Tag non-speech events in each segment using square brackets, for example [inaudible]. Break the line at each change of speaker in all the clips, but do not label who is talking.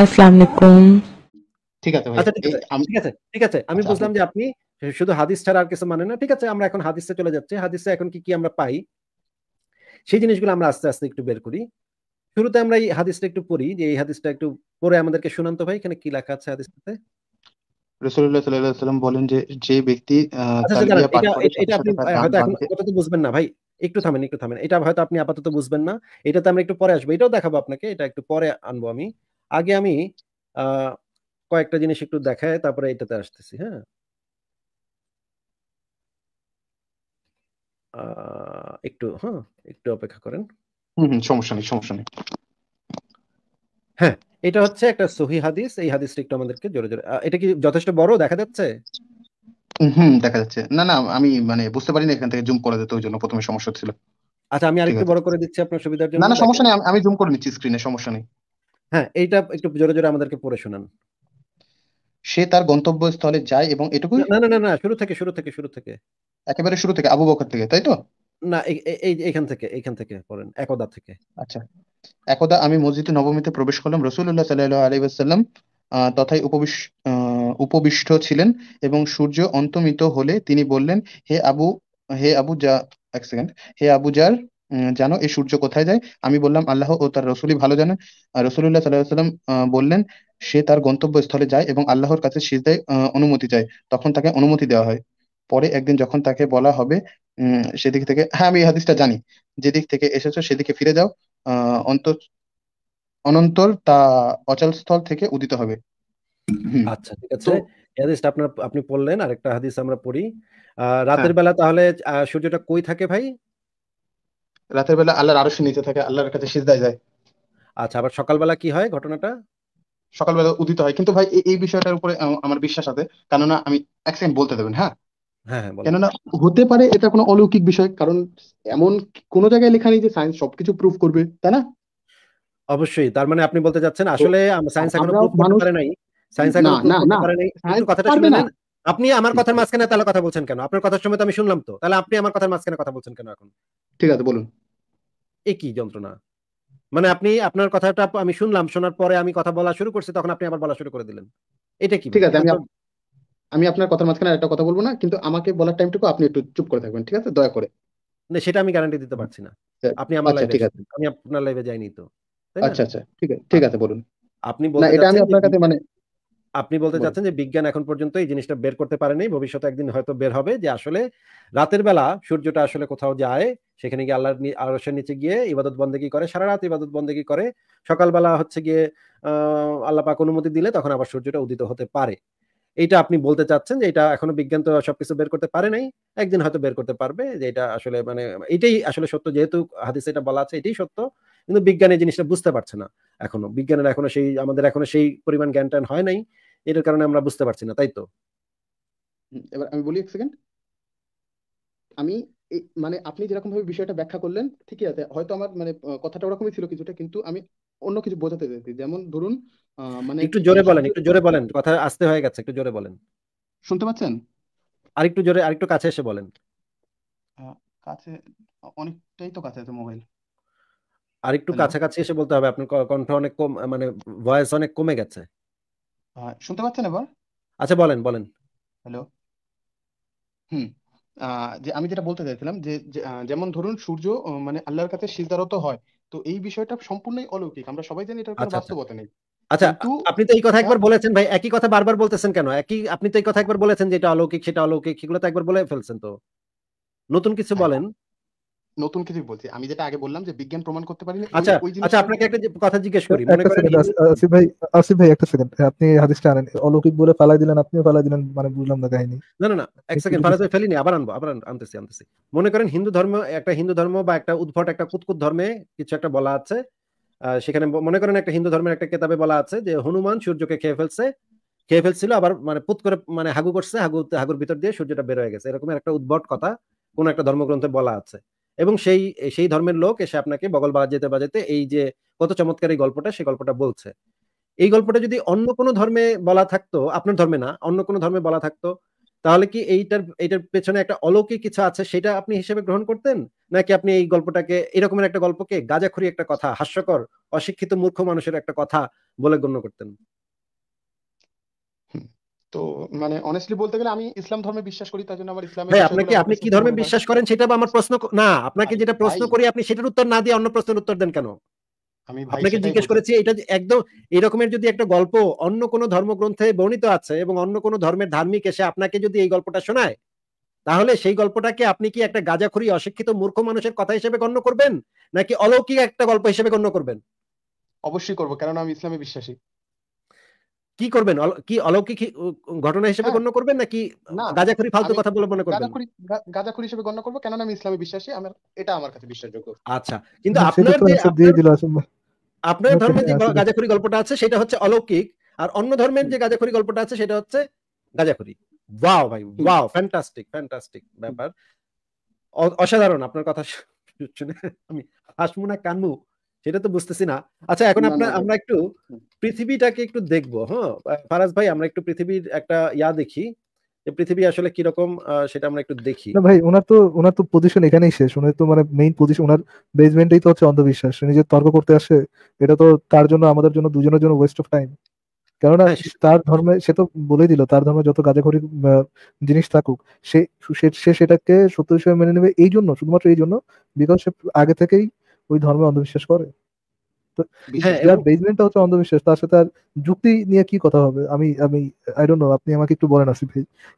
আসসালামু
ঠিক আছে আচ্ছা, ঠিক আছে ঠিক আছে আমি আচ্ছা, আচ্ছা। বুঝলাম যে আপনি শুধু হাদিস ছাড়া আর কিছু মানে না ঠিক আছে আমরা এখন হাদিসে চলে যাচ্ছি হাদিসে এখন কি কি আমরা পাই সেই জিনিসগুলো আমরা আস্তে আস্তে একটু বের করি শুরুতে আমরা এই হাদিসটা একটু পড়ি যে এই হাদিসটা একটু পড়ে আমাদেরকে শুনান তো ভাই এখানে কি লেখা আছে হাদিসটাতে
রাসূলুল্লাহ সাল্লাল্লাহু আলাইহি বলেন যে যে ব্যক্তি এটা আপনি হয়তো
এখন বুঝবেন না ভাই একটু থামেন একটু থামেন এটা হয়তো আপনি আপাতত বুঝবেন না এটাতে আমরা একটু পরে আসবো এটাও দেখাবো আপনাকে এটা একটু পরে আনবো আমি আগে আমি কয়েকটা জিনিস একটু দেখায় তারপরে এটাতে আসতেছি হ্যাঁ একটু হ্যাঁ একটু অপেক্ষা করেন সমস্যা নেই সমস্যা নেই হ্যাঁ এটা হচ্ছে একটা সহি হাদিস এই হাদিসটা একটু আমাদেরকে জোরে জোরে এটা কি যথেষ্ট বড় দেখা যাচ্ছে
হুম দেখা যাচ্ছে না না আমি মানে বুঝতে পারিনি এখান থেকে জুম করে দিতে ওই জন্য প্রথমে সমস্যা ছিল আচ্ছা আমি আরেকটু
বড় করে দিচ্ছি আপনার সুবিধার জন্য না না সমস্যা নেই
আমি জুম করে নিচ্ছি স্ক্রিনে সমস্যা নেই হ্যাঁ এইটা
একটু জোরে জোরে আমাদেরকে পড়ে শোনান সে তার গন্তব্যস্থলে যায় এবং এটুকু না না না না শুরু থেকে শুরু থেকে শুরু থেকে একেবারে শুরু থেকে আবু বকর থেকে তাই তো না এই এইখান থেকে এইখান থেকে পড়েন একদা থেকে আচ্ছা একদা আমি
মসজিদে নবমীতে প্রবেশ করলাম রসুল্লাহ সাল্লাহ আলী আসাল্লাম তথায় উপবিশ উপবিষ্ট ছিলেন এবং সূর্য অন্তমিত হলে তিনি বললেন হে আবু হে আবু যা এক সেকেন্ড হে আবু যার জানো এই সূর্য কোথায় যায় আমি বললাম আল্লাহ ও তার রসুলই ভালো জানেন রসুল্লাহ সাল্লাহ সাল্লাম বললেন সে তার গন্তব্যস্থলে যায় এবং আল্লাহর কাছে সিজদায় অনুমতি চায় তখন তাকে অনুমতি দেওয়া হয় পরে একদিন যখন তাকে বলা হবে সেদিক থেকে হ্যাঁ আমি এই হাদিসটা জানি যেদিক থেকে এসেছো সেদিকে ফিরে যাও অন্ত অনন্তর তা
অচল স্থল থেকে উদিত হবে আচ্ছা ঠিক আছে হাদিসটা আপনার আপনি পড়লেন আরেকটা হাদিস আমরা পড়ি হ্যাঁ। রাতের বেলা তাহলে সূর্যটা কই থাকে ভাই রাতের বেলা আল্লাহর আরশের নিচে থাকে আল্লাহর কাছে সিজদায় যায় আচ্ছা আবার সকালবেলা কি হয় ঘটনাটা
সকালবেলা উদিত হয় কিন্তু ভাই এই বিষয়টার উপরে আমার বিশ্বাস আছে কেননা আমি এক সেকেন্ড বলতে দেবেন হ্যাঁ, হ্যাঁ, হ্যাঁ কেননা হতে পারে এটা কোনো অলৌকিক বিষয় কারণ এমন কোন জায়গায় লেখা নেই যে সায়েন্স সবকিছু প্রুফ করবে তাই না
অবশ্যই তার মানে আপনি বলতে চাচ্ছেন আসলে সায়েন্স এখনো প্রুফ করতে পারে নাই সায়েন্স এখনো প্রুফ করতে পারে নাই কথাটা শুনে নেন আপনি আমার কথার মাঝখানে তাহলে কথা বলছেন কেন আপনার কথার সময় তো আমি শুনলাম তো তাহলে আপনি আমার কথার মাঝখানে কথা বলছেন কেন এখন ঠিক আছে বলুন এ কি যন্ত্রণা মানে আপনি আপনার কথাটা আমি শুনলাম শোনার পরে আমি কথা বলা শুরু করছি তখন আপনি আবার বলা শুরু করে দিলেন এটা কি ঠিক আছে আমি
আমি আপনার কথার মাঝখানে একটা কথা বলবো না কিন্তু আমাকে বলার টাইমটুকু আপনি একটু চুপ করে থাকবেন ঠিক আছে দয়া করে না সেটা আমি গ্যারান্টি দিতে পারছি না
আচ্ছা, আপনি আমার লাইভে আচ্ছা, ঠিক আছে আমি আপনার লাইভে যাইনি তো আচ্ছা আচ্ছা ঠিক আছে ঠিক আছে বলুন আপনি বলেন এটা আমি আপনার কাছে মানে আপনি বলতে চাচ্ছেন যে বিজ্ঞান এখন পর্যন্ত এই জিনিসটা বের করতে পারেনি ভবিষ্যতে একদিন হয়তো বের হবে যে আসলে রাতের বেলা সূর্যটা আসলে কোথাও যায় সেখানে গিয়ে আল্লাহ আরসের নিচে গিয়ে ইবাদত বন্দেগি করে সারা রাত ইবাদত বন্দেগি করে সকালবেলা হচ্ছে গিয়ে আল্লাহ পাক অনুমতি দিলে তখন আবার সূর্যটা উদিত হতে পারে এটা আপনি বলতে চাচ্ছেন যে এটা এখনো বিজ্ঞান তো সবকিছু বের করতে পারে নাই একদিন হয়তো বের করতে পারবে যে এটা আসলে মানে এটাই আসলে সত্য যেহেতু হাদিসে এটা বলা আছে এটাই সত্য কিন্তু বিজ্ঞান এই জিনিসটা বুঝতে পারছে না এখনো বিজ্ঞানের এখনো সেই আমাদের এখনো সেই পরিমাণ জ্ঞান টান হয় নাই এটার কারণে আমরা বুঝতে পারছি না তাই তো
এবার আমি বলি এক সেকেন্ড আমি মানে আপনি যেরকম ভাবে বিষয়টা ব্যাখ্যা করলেন ঠিকই আছে হয়তো আমার মানে কথাটা ওরকমই ছিল কিছুটা কিন্তু আমি অন্য কিছু বোঝাতে চাইছি যেমন ধরুন মানে একটু জোরে বলেন একটু জোরে
বলেন কথা আস্তে হয়ে গেছে একটু জোরে বলেন শুনতে পাচ্ছেন আরেকটু জোরে আরেকটু কাছে এসে বলেন
কাছে অনেকটাই তো কাছে
আছে মোবাইল আরেকটু কাছাকাছি এসে বলতে হবে আপনার কণ্ঠ অনেক কম মানে ভয়েস অনেক কমে গেছে শুনতে পাচ্ছেন এবার আচ্ছা বলেন বলেন হ্যালো
হুম যে আমি যেটা বলতে চাইছিলাম যে যেমন ধরুন সূর্য মানে আল্লাহর কাছে সিজদারত হয় তো এই বিষয়টা সম্পূর্ণই অলৌকিক আমরা সবাই জানি এটার কোনো আচ্ছা, আচ্ছা। বাস্তবতা নেই
আচ্ছা কিন্তু আপনি তো এই কথা একবার হ্যাঁ? বলেছেন ভাই একই কথা বারবার বলতেছেন কেন একই আপনি তো এই কথা একবার বলেছেন যে এটা অলৌকিক সেটা অলৌকিক সেগুলো তো একবার বলে ফেলছেন তো নতুন কিছু হ্যাঁ। বলেন নতুন কিছু বলছি আমি যেটা আগে বললাম যে বিজ্ঞান প্রমাণ করতে পারি না আচ্ছা আচ্ছা আপনাকে একটা কথা জিজ্ঞেস করি মনে করেন
আসিফ ভাই আসিফ ভাই একটা সেকেন্ড আপনি হাদিসটা আনেন অলৌকিক বলে ফালাই দিলেন আপনিও ফালাই দিলেন মানে বুঝলাম না কাহিনী
না না না এক সেকেন্ড ফালাই ফেলিনি আবার আনবো আবার আনতেছি আনতেছি মনে করেন হিন্দু ধর্ম একটা হিন্দু ধর্ম বা একটা উদ্ভট একটা কুতকুত ধর্মে কিছু একটা বলা আছে সেখানে মনে করেন একটা হিন্দু ধর্মের একটা কেতাবে বলা আছে যে হনুমান সূর্যকে খেয়ে ফেলছে খেয়ে ফেলছিল আবার মানে পুত করে মানে হাগু করছে হাগু হাগুর ভিতর দিয়ে সূর্যটা বের হয়ে গেছে এরকম একটা উদ্ভট কথা কোন একটা ধর্মগ্রন্থে বলা আছে এবং সেই সেই ধর্মের লোক এসে আপনাকে বগল বাজাতে বাজাতে এই যে কত চমৎকার এই গল্পটা সে গল্পটা বলছে এই গল্পটা যদি অন্য কোনো ধর্মে বলা থাকতো আপনার ধর্মে না অন্য কোনো ধর্মে বলা থাকতো তাহলে কি এইটার এইটার পেছনে একটা অলৌকিক কিছু আছে সেটা আপনি হিসেবে গ্রহণ করতেন নাকি আপনি এই গল্পটাকে এরকমের একটা গল্পকে গাজাখুরি একটা কথা হাস্যকর অশিক্ষিত মূর্খ মানুষের একটা কথা বলে গণ্য করতেন তো মানে অনেস্টলি
বলতে গেলে আমি ইসলাম ধর্মে বিশ্বাস করি তার জন্য আমার ইসলামের ভাই আপনাকে আপনি কি ধর্মে বিশ্বাস
করেন সেটা আমার প্রশ্ন না আপনাকে যেটা প্রশ্ন করি আপনি সেটার উত্তর না দিয়ে অন্য প্রশ্নের উত্তর দেন কেন
আমি আপনাকে জিজ্ঞেস
করেছি এটা একদম এরকমের যদি একটা গল্প অন্য কোন ধর্মগ্রন্থে বর্ণিত আছে এবং অন্য কোন ধর্মের ধার্মিক এসে আপনাকে যদি এই গল্পটা শোনায় তাহলে সেই গল্পটাকে আপনি কি একটা গাজাখুরি অশিক্ষিত মূর্খ মানুষের কথা হিসেবে গণ্য করবেন নাকি অলৌকিক একটা গল্প হিসেবে গণ্য করবেন অবশ্যই করবো কারণ আমি ইসলামে বিশ্বাসী কি করবেন কি অলৌকিক ঘটনা হিসেবে হ্যাঁ। গণ্য করবেন নাকি গাজাখুরি ফালতু কথা বলে মনে করবেন
গাজাখুরি হিসেবে গণ্য করব কেননা আমি ইসলামে বিশ্বাসী আমার এটা আমার কাছে বিশ্বাসযোগ্য
আচ্ছা কিন্তু আচ্ছা, আপনার যে আপনার ধর্মে যে গাজাখুরি গল্পটা আছে সেটা হচ্ছে অলৌকিক আর অন্য ধর্মের যে গাজাখুরি গল্পটা আছে সেটা হচ্ছে গাজাখুরি ওয়াও ভাই ওয়াও ফ্যান্টাস্টিক ফ্যান্টাস্টিক ব্যাপার অসাধারণ আপনার কথা শুনে আমি হাসমুনা কানু সেটা তো বুঝতেছি না আচ্ছা এখন আপনার আমরা একটু পৃথিবীটাকে একটু দেখবো হ্যাঁ ফারাজ ভাই আমরা একটু পৃথিবীর একটা ইয়া দেখি যে পৃথিবী আসলে কি রকম সেটা আমরা একটু দেখি না ভাই
ওনার তো ওনার তো পজিশন এখানেই শেষ ওনার তো মানে মেইন পজিশন ওনার বেসমেন্টেই তো হচ্ছে অন্ধবিশ্বাস উনি তর্ক করতে আসে এটা তো তার জন্য আমাদের জন্য দুজনের জন্য ওয়েস্ট অফ টাইম কেননা হ্যাঁ, তার ধর্মে সে তো বলে দিল তার ধর্মে যত গাজাঘড়ি জিনিস থাকুক সে সে সেটাকে সত্য হিসেবে মেনে নেবে এই জন্য শুধুমাত্র এই জন্য বিকজ সে আগে থেকেই ওই ধর্মে অন্ধবিশ্বাস করে হ্যাঁ, হচ্ছে অন্ধবিশ্বাস তার সাথে আর যুক্তি নিয়ে কি কথা হবে আমি আমি আই ডোন্ট নো আপনি আমাকে একটু বলেন আসিফ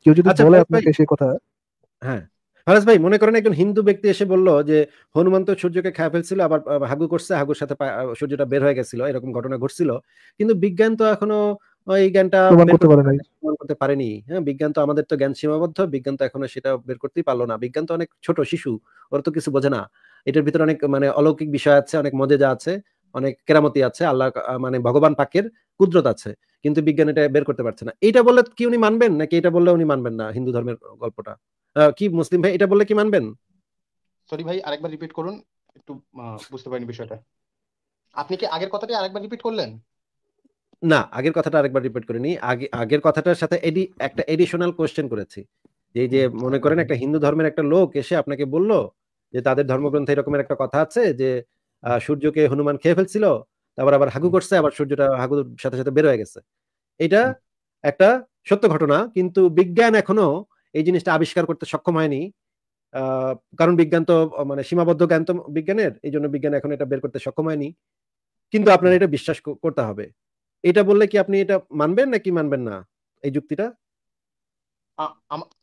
কেউ যদি আচ্ছা, বলে আপনাকে কথা
হ্যাঁ ফারাজ ভাই মনে করেন একজন হিন্দু ব্যক্তি এসে বলল যে হনুমান তো সূর্যকে ফেলছিল আবার হাগু করছে হাগুর সাথে সূর্যটা বের হয়ে গেছিল এরকম ঘটনা ঘটছিল কিন্তু বিজ্ঞান তো এখনো এই জ্ঞানটা করতে পারেনি হ্যাঁ বিজ্ঞান তো আমাদের তো জ্ঞান সীমাবদ্ধ বিজ্ঞান তো এখনো সেটা বের করতেই পারলো না বিজ্ঞান তো অনেক ছোট শিশু ওরা তো কিছু বোঝে না এটার ভিতরে অনেক মানে অলৌকিক বিষয় আছে অনেক মজেজা আছে অনেক কেরামতি আছে আল্লাহ মানে ভগবান পাকের কুদরত আছে কিন্তু বিজ্ঞান এটা বের করতে পারছে না এটা বললে কি উনি মানবেন নাকি এটা বললে উনি মানবেন না হিন্দু ধর্মের গল্পটা কি মুসলিম ভাই এটা বললে কি মানবেন
সরি ভাই আরেকবার রিপিট করুন
একটু বুঝতে পারিনি বিষয়টা
আপনি কি আগের কথাটি আরেকবার রিপিট করলেন
না আগের কথাটা আরেকবার রিপিট করিনি আগে আগের কথাটার সাথে এডি একটা এডিশনাল কোশ্চেন করেছি যে যে মনে করেন একটা হিন্দু ধর্মের একটা লোক এসে আপনাকে বলল যে তাদের ধর্মগ্রন্থে এরকমের একটা কথা আছে যে সূর্যকে হনুমান খেয়ে ফেলছিল তারপর আবার হাগু করছে আবার সূর্যটা হাগুর সাথে সাথে বের হয়ে গেছে এটা একটা সত্য ঘটনা কিন্তু বিজ্ঞান এখনো এই জিনিসটা আবিষ্কার করতে সক্ষম হয়নি কারণ বিজ্ঞান তো মানে সীমাবদ্ধ জ্ঞান তো বিজ্ঞানের এই জন্য বিজ্ঞান এখন এটা বের করতে সক্ষম হয়নি কিন্তু আপনার এটা বিশ্বাস করতে হবে এটা বললে কি আপনি এটা মানবেন নাকি মানবেন না এই যুক্তিটা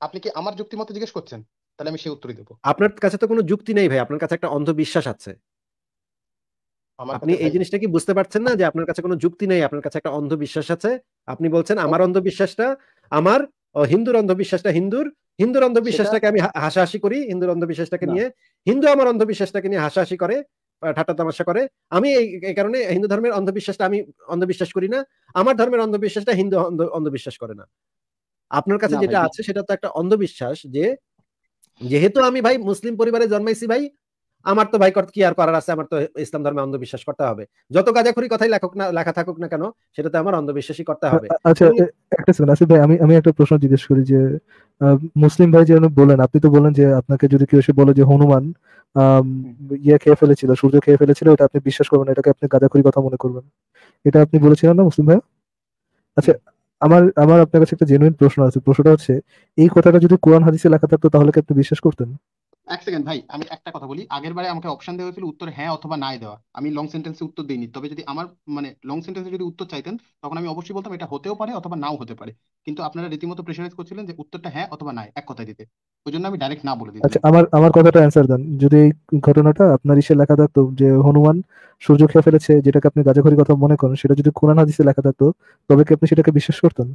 আপনি কি আমার যুক্তি মতো জিজ্ঞেস করছেন তাহলে আমি সেই উত্তরই দেবো আপনার কাছে তো কোনো যুক্তি নেই ভাই আপনার কাছে একটা অন্ধবিশ্বাস আছে আপনি এই জিনিসটা কি বুঝতে পারছেন না যে আপনার কাছে কোনো যুক্তি নেই আপনার কাছে একটা অন্ধবিশ্বাস আছে আপনি বলছেন আমার অন্ধবিশ্বাসটা আমার হিন্দুর অন্ধবিশ্বাসটা হিন্দুর হিন্দুর অন্ধবিশ্বাসটাকে আমি হাসাহাসি করি হিন্দুর অন্ধবিশ্বাসটাকে নিয়ে হিন্দু আমার অন্ধবিশ্বাসটাকে নিয়ে হাসাহাসি করে ঠাট্টা তামাশা করে আমি এই কারণে হিন্দু ধর্মের অন্ধবিশ্বাসটা আমি অন্ধবিশ্বাস করি না আমার ধর্মের অন্ধবিশ্বাসটা হিন্দু অন্ধবিশ্বাস করে না আপনার কাছে যেটা আছে সেটা তো একটা অন্ধবিশ্বাস যে যেহেতু আমি ভাই মুসলিম পরিবারে জন্মাইছি ভাই আমার তো ভাই কি আর করার আছে আমার তো ইসলাম ধর্মে অন্ধবিশ্বাস করতে হবে যত গাজাখুরি কথাই লেখক না লেখা থাকুক না কেন সেটা তো আমার অন্ধবিশ্বাসই করতে হবে আচ্ছা
একটা সেকেন্ড আসিফ ভাই আমি আমি একটা প্রশ্ন জিজ্ঞেস করি যে মুসলিম ভাই যেন বলেন আপনি তো বলেন যে আপনাকে যদি কেউ এসে বলে যে হনুমান ইয়ে খেয়ে ফেলেছিল সূর্য খেয়ে ফেলেছিল এটা আপনি বিশ্বাস করবেন এটাকে আপনি গাজাখুরি কথা মনে করবেন এটা আপনি বলেছিলেন না মুসলিম ভাই আচ্ছা আমার আমার আপনার কাছে একটা জেনুইন প্রশ্ন আছে প্রশ্নটা হচ্ছে এই কথাটা যদি কোরআন হাদিসে লেখা থাকতো তাহলে কি আপনি বিশ্বাস করতেন
এক সেকেন্ড ভাই আমি একটা কথা বলি আগের বারে আমাকে অপশন দেওয়া হয়েছিল উত্তর হ্যাঁ অথবা নাই দেওয়া আমি লং সেন্টেন্সে উত্তর দিইনি তবে যদি আমার মানে লং সেন্টেন্সে যদি উত্তর চাইতেন তখন আমি অবশ্যই বলতাম এটা হতেও পারে অথবা নাও হতে পারে কিন্তু আপনারা রীতিমতো প্রেশারাইজ করছিলেন যে উত্তরটা হ্যাঁ অথবা নাই এক কথায় দিতে ওই জন্য আমি ডাইরেক্ট না বলে দিই
আচ্ছা আমার আমার কথাটা অ্যানসার দেন যদি এই ঘটনাটা আপনার ইসে লেখা থাকতো যে হনুমান সূর্য খেয়ে ফেলেছে যেটাকে আপনি গাজাখড়ি কথা মনে করেন সেটা যদি কোরআন হাদিসে লেখা থাকতো তবে কি আপনি সেটাকে বিশ্বাস করতেন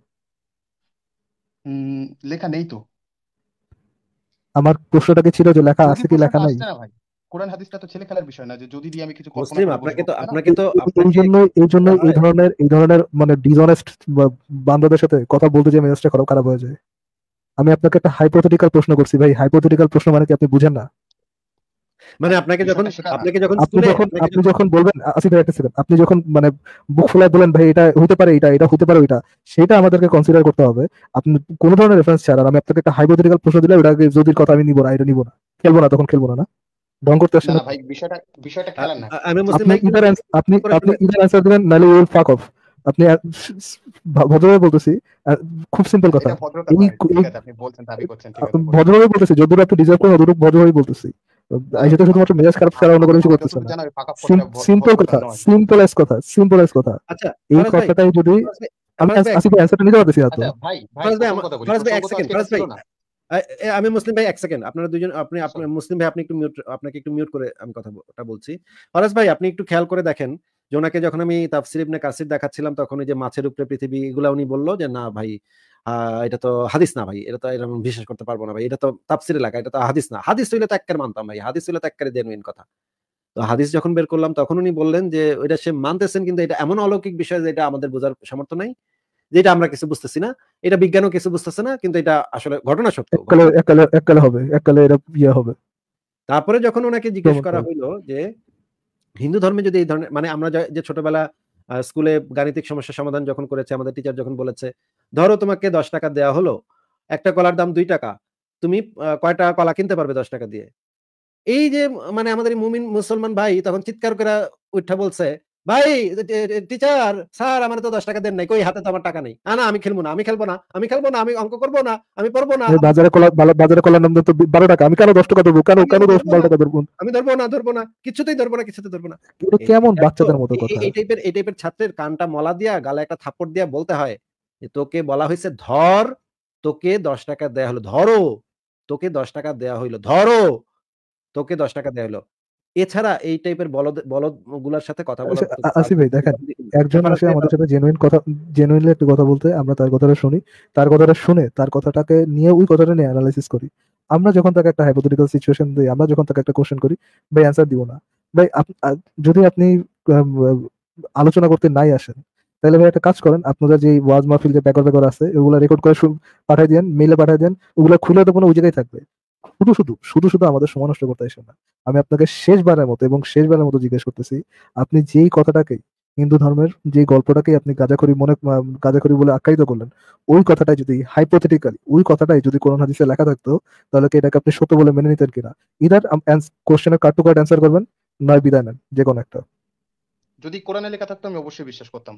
লেখা নেই তো আমার প্রশ্নটাকে ছিল যে লেখা আছে কি লেখা নাই
কোরআন হাদিসটা তো ছেলে খেলার
বিষয় না যে যদি দিয়ে আমি কিছু মুসলিম আপনাকে তো আপনাকে তো
এই জন্য এই জন্য এই ধরনের এই ধরনের মানে ডিসঅনেস্ট বান্দাদের সাথে কথা বলতে যে মেজাজটা খারাপ হয়ে যায় আমি আপনাকে একটা হাইপোথেটিক্যাল প্রশ্ন করছি ভাই হাইপোথেটিক্যাল প্রশ্ন মানে কি আপনি বুঝেন না
মানে আপনাকে যখন আপনাকে যখন
স্কুলে আপনি যখন বলবেন আসিফ একটা সেকেন্ড আপনি যখন মানে বুক ফুলায় বলেন ভাই এটা হতে পারে এটা এটা হতে পারে ওইটা সেটা আমাদেরকে কনসিডার করতে হবে আপনি কোন ধরনের রেফারেন্স ছাড়া আমি আপনাকে একটা হাইপোথেটিক্যাল প্রশ্ন দিলাম এটা যদি কথা আমি নিব না এটা নিব না খেলবো না তখন খেলবো না না ডং করতে আসেন না
ভাই বিষয়টা বিষয়টা খেলেন না আমি মুসলিম ভাই ইদার
আপনি আপনি ইদার অ্যানসার দিবেন নালে ইউ উইল ফাক অফ আপনি ভদ্রভাবে বলতেছি খুব সিম্পল কথা আপনি বলছেন দাবি করছেন ভদ্রভাবে বলতেছি যতদূর আপনি ডিজার্ভ করেন ততটুকু ভদ্রভাবে বলতেছি শুধুমাত্র মেজাজ খারাপ ছাড়া অন্য কোনো কিছু করতেছে না সিম্পল কথা সিম্পল এস কথা সিম্পল এস কথা আচ্ছা এই কথাটাই যদি আমি আসিফ নিতে পারতেছি না তো আচ্ছা,
ভাই এক সেকেন্ড আমি মুসলিম ভাই এক সেকেন্ড আপনারা দুজন আপনি আচ্ছা। মুসলিম ভাই আপনি একটু মিউট আপনাকে একটু মিউট করে আমি কথাটা বলছি ফরাজ ভাই আপনি একটু খেয়াল করে দেখেন জোনাকে যখন আমি তাফসির ইবনে কাসির দেখাচ্ছিলাম তখন ওই যে মাছের উপরে পৃথিবী এগুলা উনি বললো যে না ভাই এটা তো হাদিস না ভাই এটা তো এরকম বিশ্বাস করতে পারবো না ভাই এটা তো তাপসির এলাকা এটা তো হাদিস না হাদিস হইলে তো একের মানতাম ভাই হাদিস হইলে তো একের জেনুইন কথা তো হাদিস যখন বের করলাম তখন উনি বললেন যে ওইটা সে মানতেছেন কিন্তু এটা এমন অলৌকিক বিষয় যে এটা আমাদের বোঝার সামর্থ্য নাই যেটা আমরা কিছু বুঝতেছি না এটা বিজ্ঞানও কিছু বুঝতেছে না কিন্তু এটা আসলে ঘটনা সত্য
হবে এককালে এটা ইয়ে হবে
তারপরে যখন ওনাকে জিজ্ঞেস করা হইলো যে হিন্দু ধর্মে যদি এই ধরনের মানে আমরা যে ছোটবেলা স্কুলে গাণিতিক সমস্যা সমাধান যখন করেছে আমাদের টিচার যখন বলেছে ধরো তোমাকে দশ টাকা দেওয়া হলো একটা কলার দাম দুই টাকা তুমি কয়টা কলা কিনতে পারবে দশ টাকা দিয়ে এই যে মানে আমাদের মুমিন মুসলমান ভাই তখন চিৎকার করে উঠা বলছে ভাই টিচার স্যার আমার তো দশ টাকা দেন নাই কই হাতে তো আমার টাকা নেই আনা আমি খেলবো না আমি খেলবো না আমি খেলবো না আমি অঙ্ক করবো না আমি পড়বো না বাজারে
কলা বাজারে কলার নাম তো বারো টাকা আমি কেন দশ টাকা দেবো কেন কেন দশ বারো টাকা ধরবো
আমি ধরবো না ধরবো না কিছুতেই ধরবো না কিছুতে ধরবো না
কেমন বাচ্চাদের মতো কথা এই
টাইপের এই টাইপের ছাত্রের কানটা মলা দিয়া গালে একটা থাপড় দিয়া বলতে হয় তোকে বলা হয়েছে ধর তোকে দশ টাকা দেয়া হলো ধরো তোকে দশ টাকা দেয়া হইলো ধরো তোকে দশ টাকা দেয়া হলো এছাড়া এই টাইপের বলদ বলদ গুলার সাথে কথা বলা আচ্ছা,
আসি ভাই দেখেন একজন আসে আমাদের সাথে জেনুইন কথা জেনুইনলি একটু কথা বলতে আমরা তার কথাটা শুনি তার কথাটা শুনে তার কথাটাকে নিয়ে ওই কথাটা নিয়ে অ্যানালাইসিস করি আমরা যখন তাকে একটা হাইপোথেটিক্যাল সিচুয়েশন দিই আমরা যখন তাকে একটা কোশ্চেন করি ভাই অ্যান্সার দিব না ভাই যদি আপনি আলোচনা করতে নাই আসেন তাহলে ভাই একটা কাজ করেন আপনারা যে ওয়াজ মাহফিল যে ব্যাকর ব্যাকর আছে ওগুলো রেকর্ড করে পাঠাই দেন মেলে পাঠাই দেন ওগুলো খুলে তো কোনো ওই জায়গায় থাকবে শুধু শুধু শুধু শুধু আমাদের সময় নষ্ট করতে আসেন না আমি আপনাকে শেষবারের মতো এবং শেষবারের মতো জিজ্ঞেস করতেছি আপনি যেই কথাটাকে হিন্দু ধর্মের যে গল্পটাকে আপনি গাজাখড়ি মনে গাজাখড়ি বলে আখ্যায়িত করলেন ওই কথাটাই যদি হাইপোথেটিক্যালি ওই কথাটাই যদি কোন হাদিসে লেখা থাকতো তাহলে কি এটাকে আপনি সত্য বলে মেনে নিতেন কিনা ইদার কোশ্চেনের কার্ড টু কার্ড অ্যান্সার করবেন নয় বিদায় নেন যে কোনো একটা
যদি কোরআনে লেখা থাকতো আমি অবশ্যই বিশ্বাস করতাম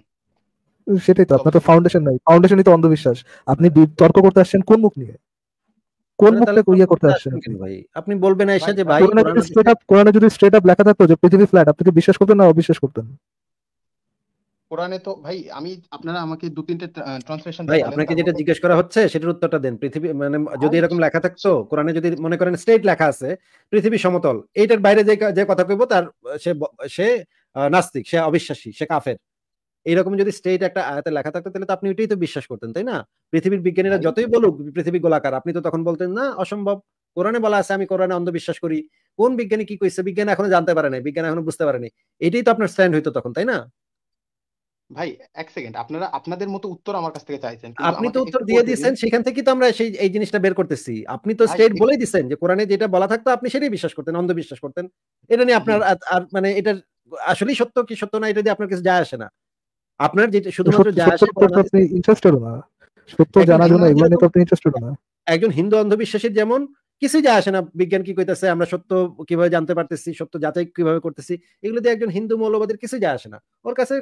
সেটাই তো আপনার তো ফাউন্ডেশন নাই ফাউন্ডেশনই তো অন্ধবিশ্বাস আপনি তর্ক করতে আসছেন কোন মুখ নিয়ে কোন মুখটা ইয়ে করতে আসছেন ভাই
আপনি বলবেন এসে যে ভাই স্ট্রেট আপ
কোরআনে যদি স্ট্রেট আপ লেখা থাকতো যে পৃথিবী ফ্ল্যাট আপনি কি বিশ্বাস করতেন না অবিশ্বাস করতেন
কোরআনে তো ভাই আমি
আপনারা আমাকে দু তিনটে ট্রান্সলেশন
ভাই আপনাকে যেটা জিজ্ঞেস করা হচ্ছে সেটার উত্তরটা দেন পৃথিবী মানে যদি এরকম লেখা থাকতো কোরআনে যদি মনে করেন স্টেট লেখা আছে পৃথিবী সমতল এইটার বাইরে যে যে কথা কইব তার সে সে নাস্তিক সে অবিশ্বাসী সে কাফের এরকম যদি স্টেট একটা আয়াতে লেখা থাকতো তাহলে তো আপনি ওইটাই তো বিশ্বাস করতেন তাই না পৃথিবীর বিজ্ঞানীরা হ্যাঁ। যতই বলুক পৃথিবী গোলাকার আপনি তো তখন বলতেন না অসম্ভব কোরআনে বলা আছে আমি কোরআনে অন্ধবিশ্বাস করি কোন বিজ্ঞানী কি কইছে বিজ্ঞান এখনো জানতে পারে নাই বিজ্ঞান এখনো বুঝতে পারে নাই এটাই তো আপনার স্ট্যান্ড হইতো তখন তাই না
ভাই এক সেকেন্ড আপনারা আপনাদের মতো উত্তর আমার কাছ থেকে চাইছেন আপনি তো উত্তর দিয়ে দিয়েছেন সেখান
থেকে তো আমরা সেই এই জিনিসটা বের করতেছি আপনি তো স্টেট বলেই দিয়েছেন যে কোরআনে যেটা বলা থাকতো আপনি সেটাই বিশ্বাস করতেন অন্ধবিশ্বাস করতেন এটা নিয়ে আপনার আর মানে এটা আসলেই সত্য কি সত্য না এটা দিয়ে আপনার কাছে যায় আসে না আপনার যেটা শুধুমাত্র
ইন্টারেস্টেড না সত্য জানার জন্য এগুলো নিয়ে আপনি ইন্টারেস্টেড না
একজন হিন্দু অন্ধবিশ্বাসী যেমন কিছু যা আসে না বিজ্ঞান কি কইতাছে আমরা সত্য কিভাবে জানতে পারতেছি সত্য যাচাই কিভাবে করতেছি এগুলো দিয়ে একজন হিন্দু মৌলবাদের কিছু যা আসে না ওর কাছে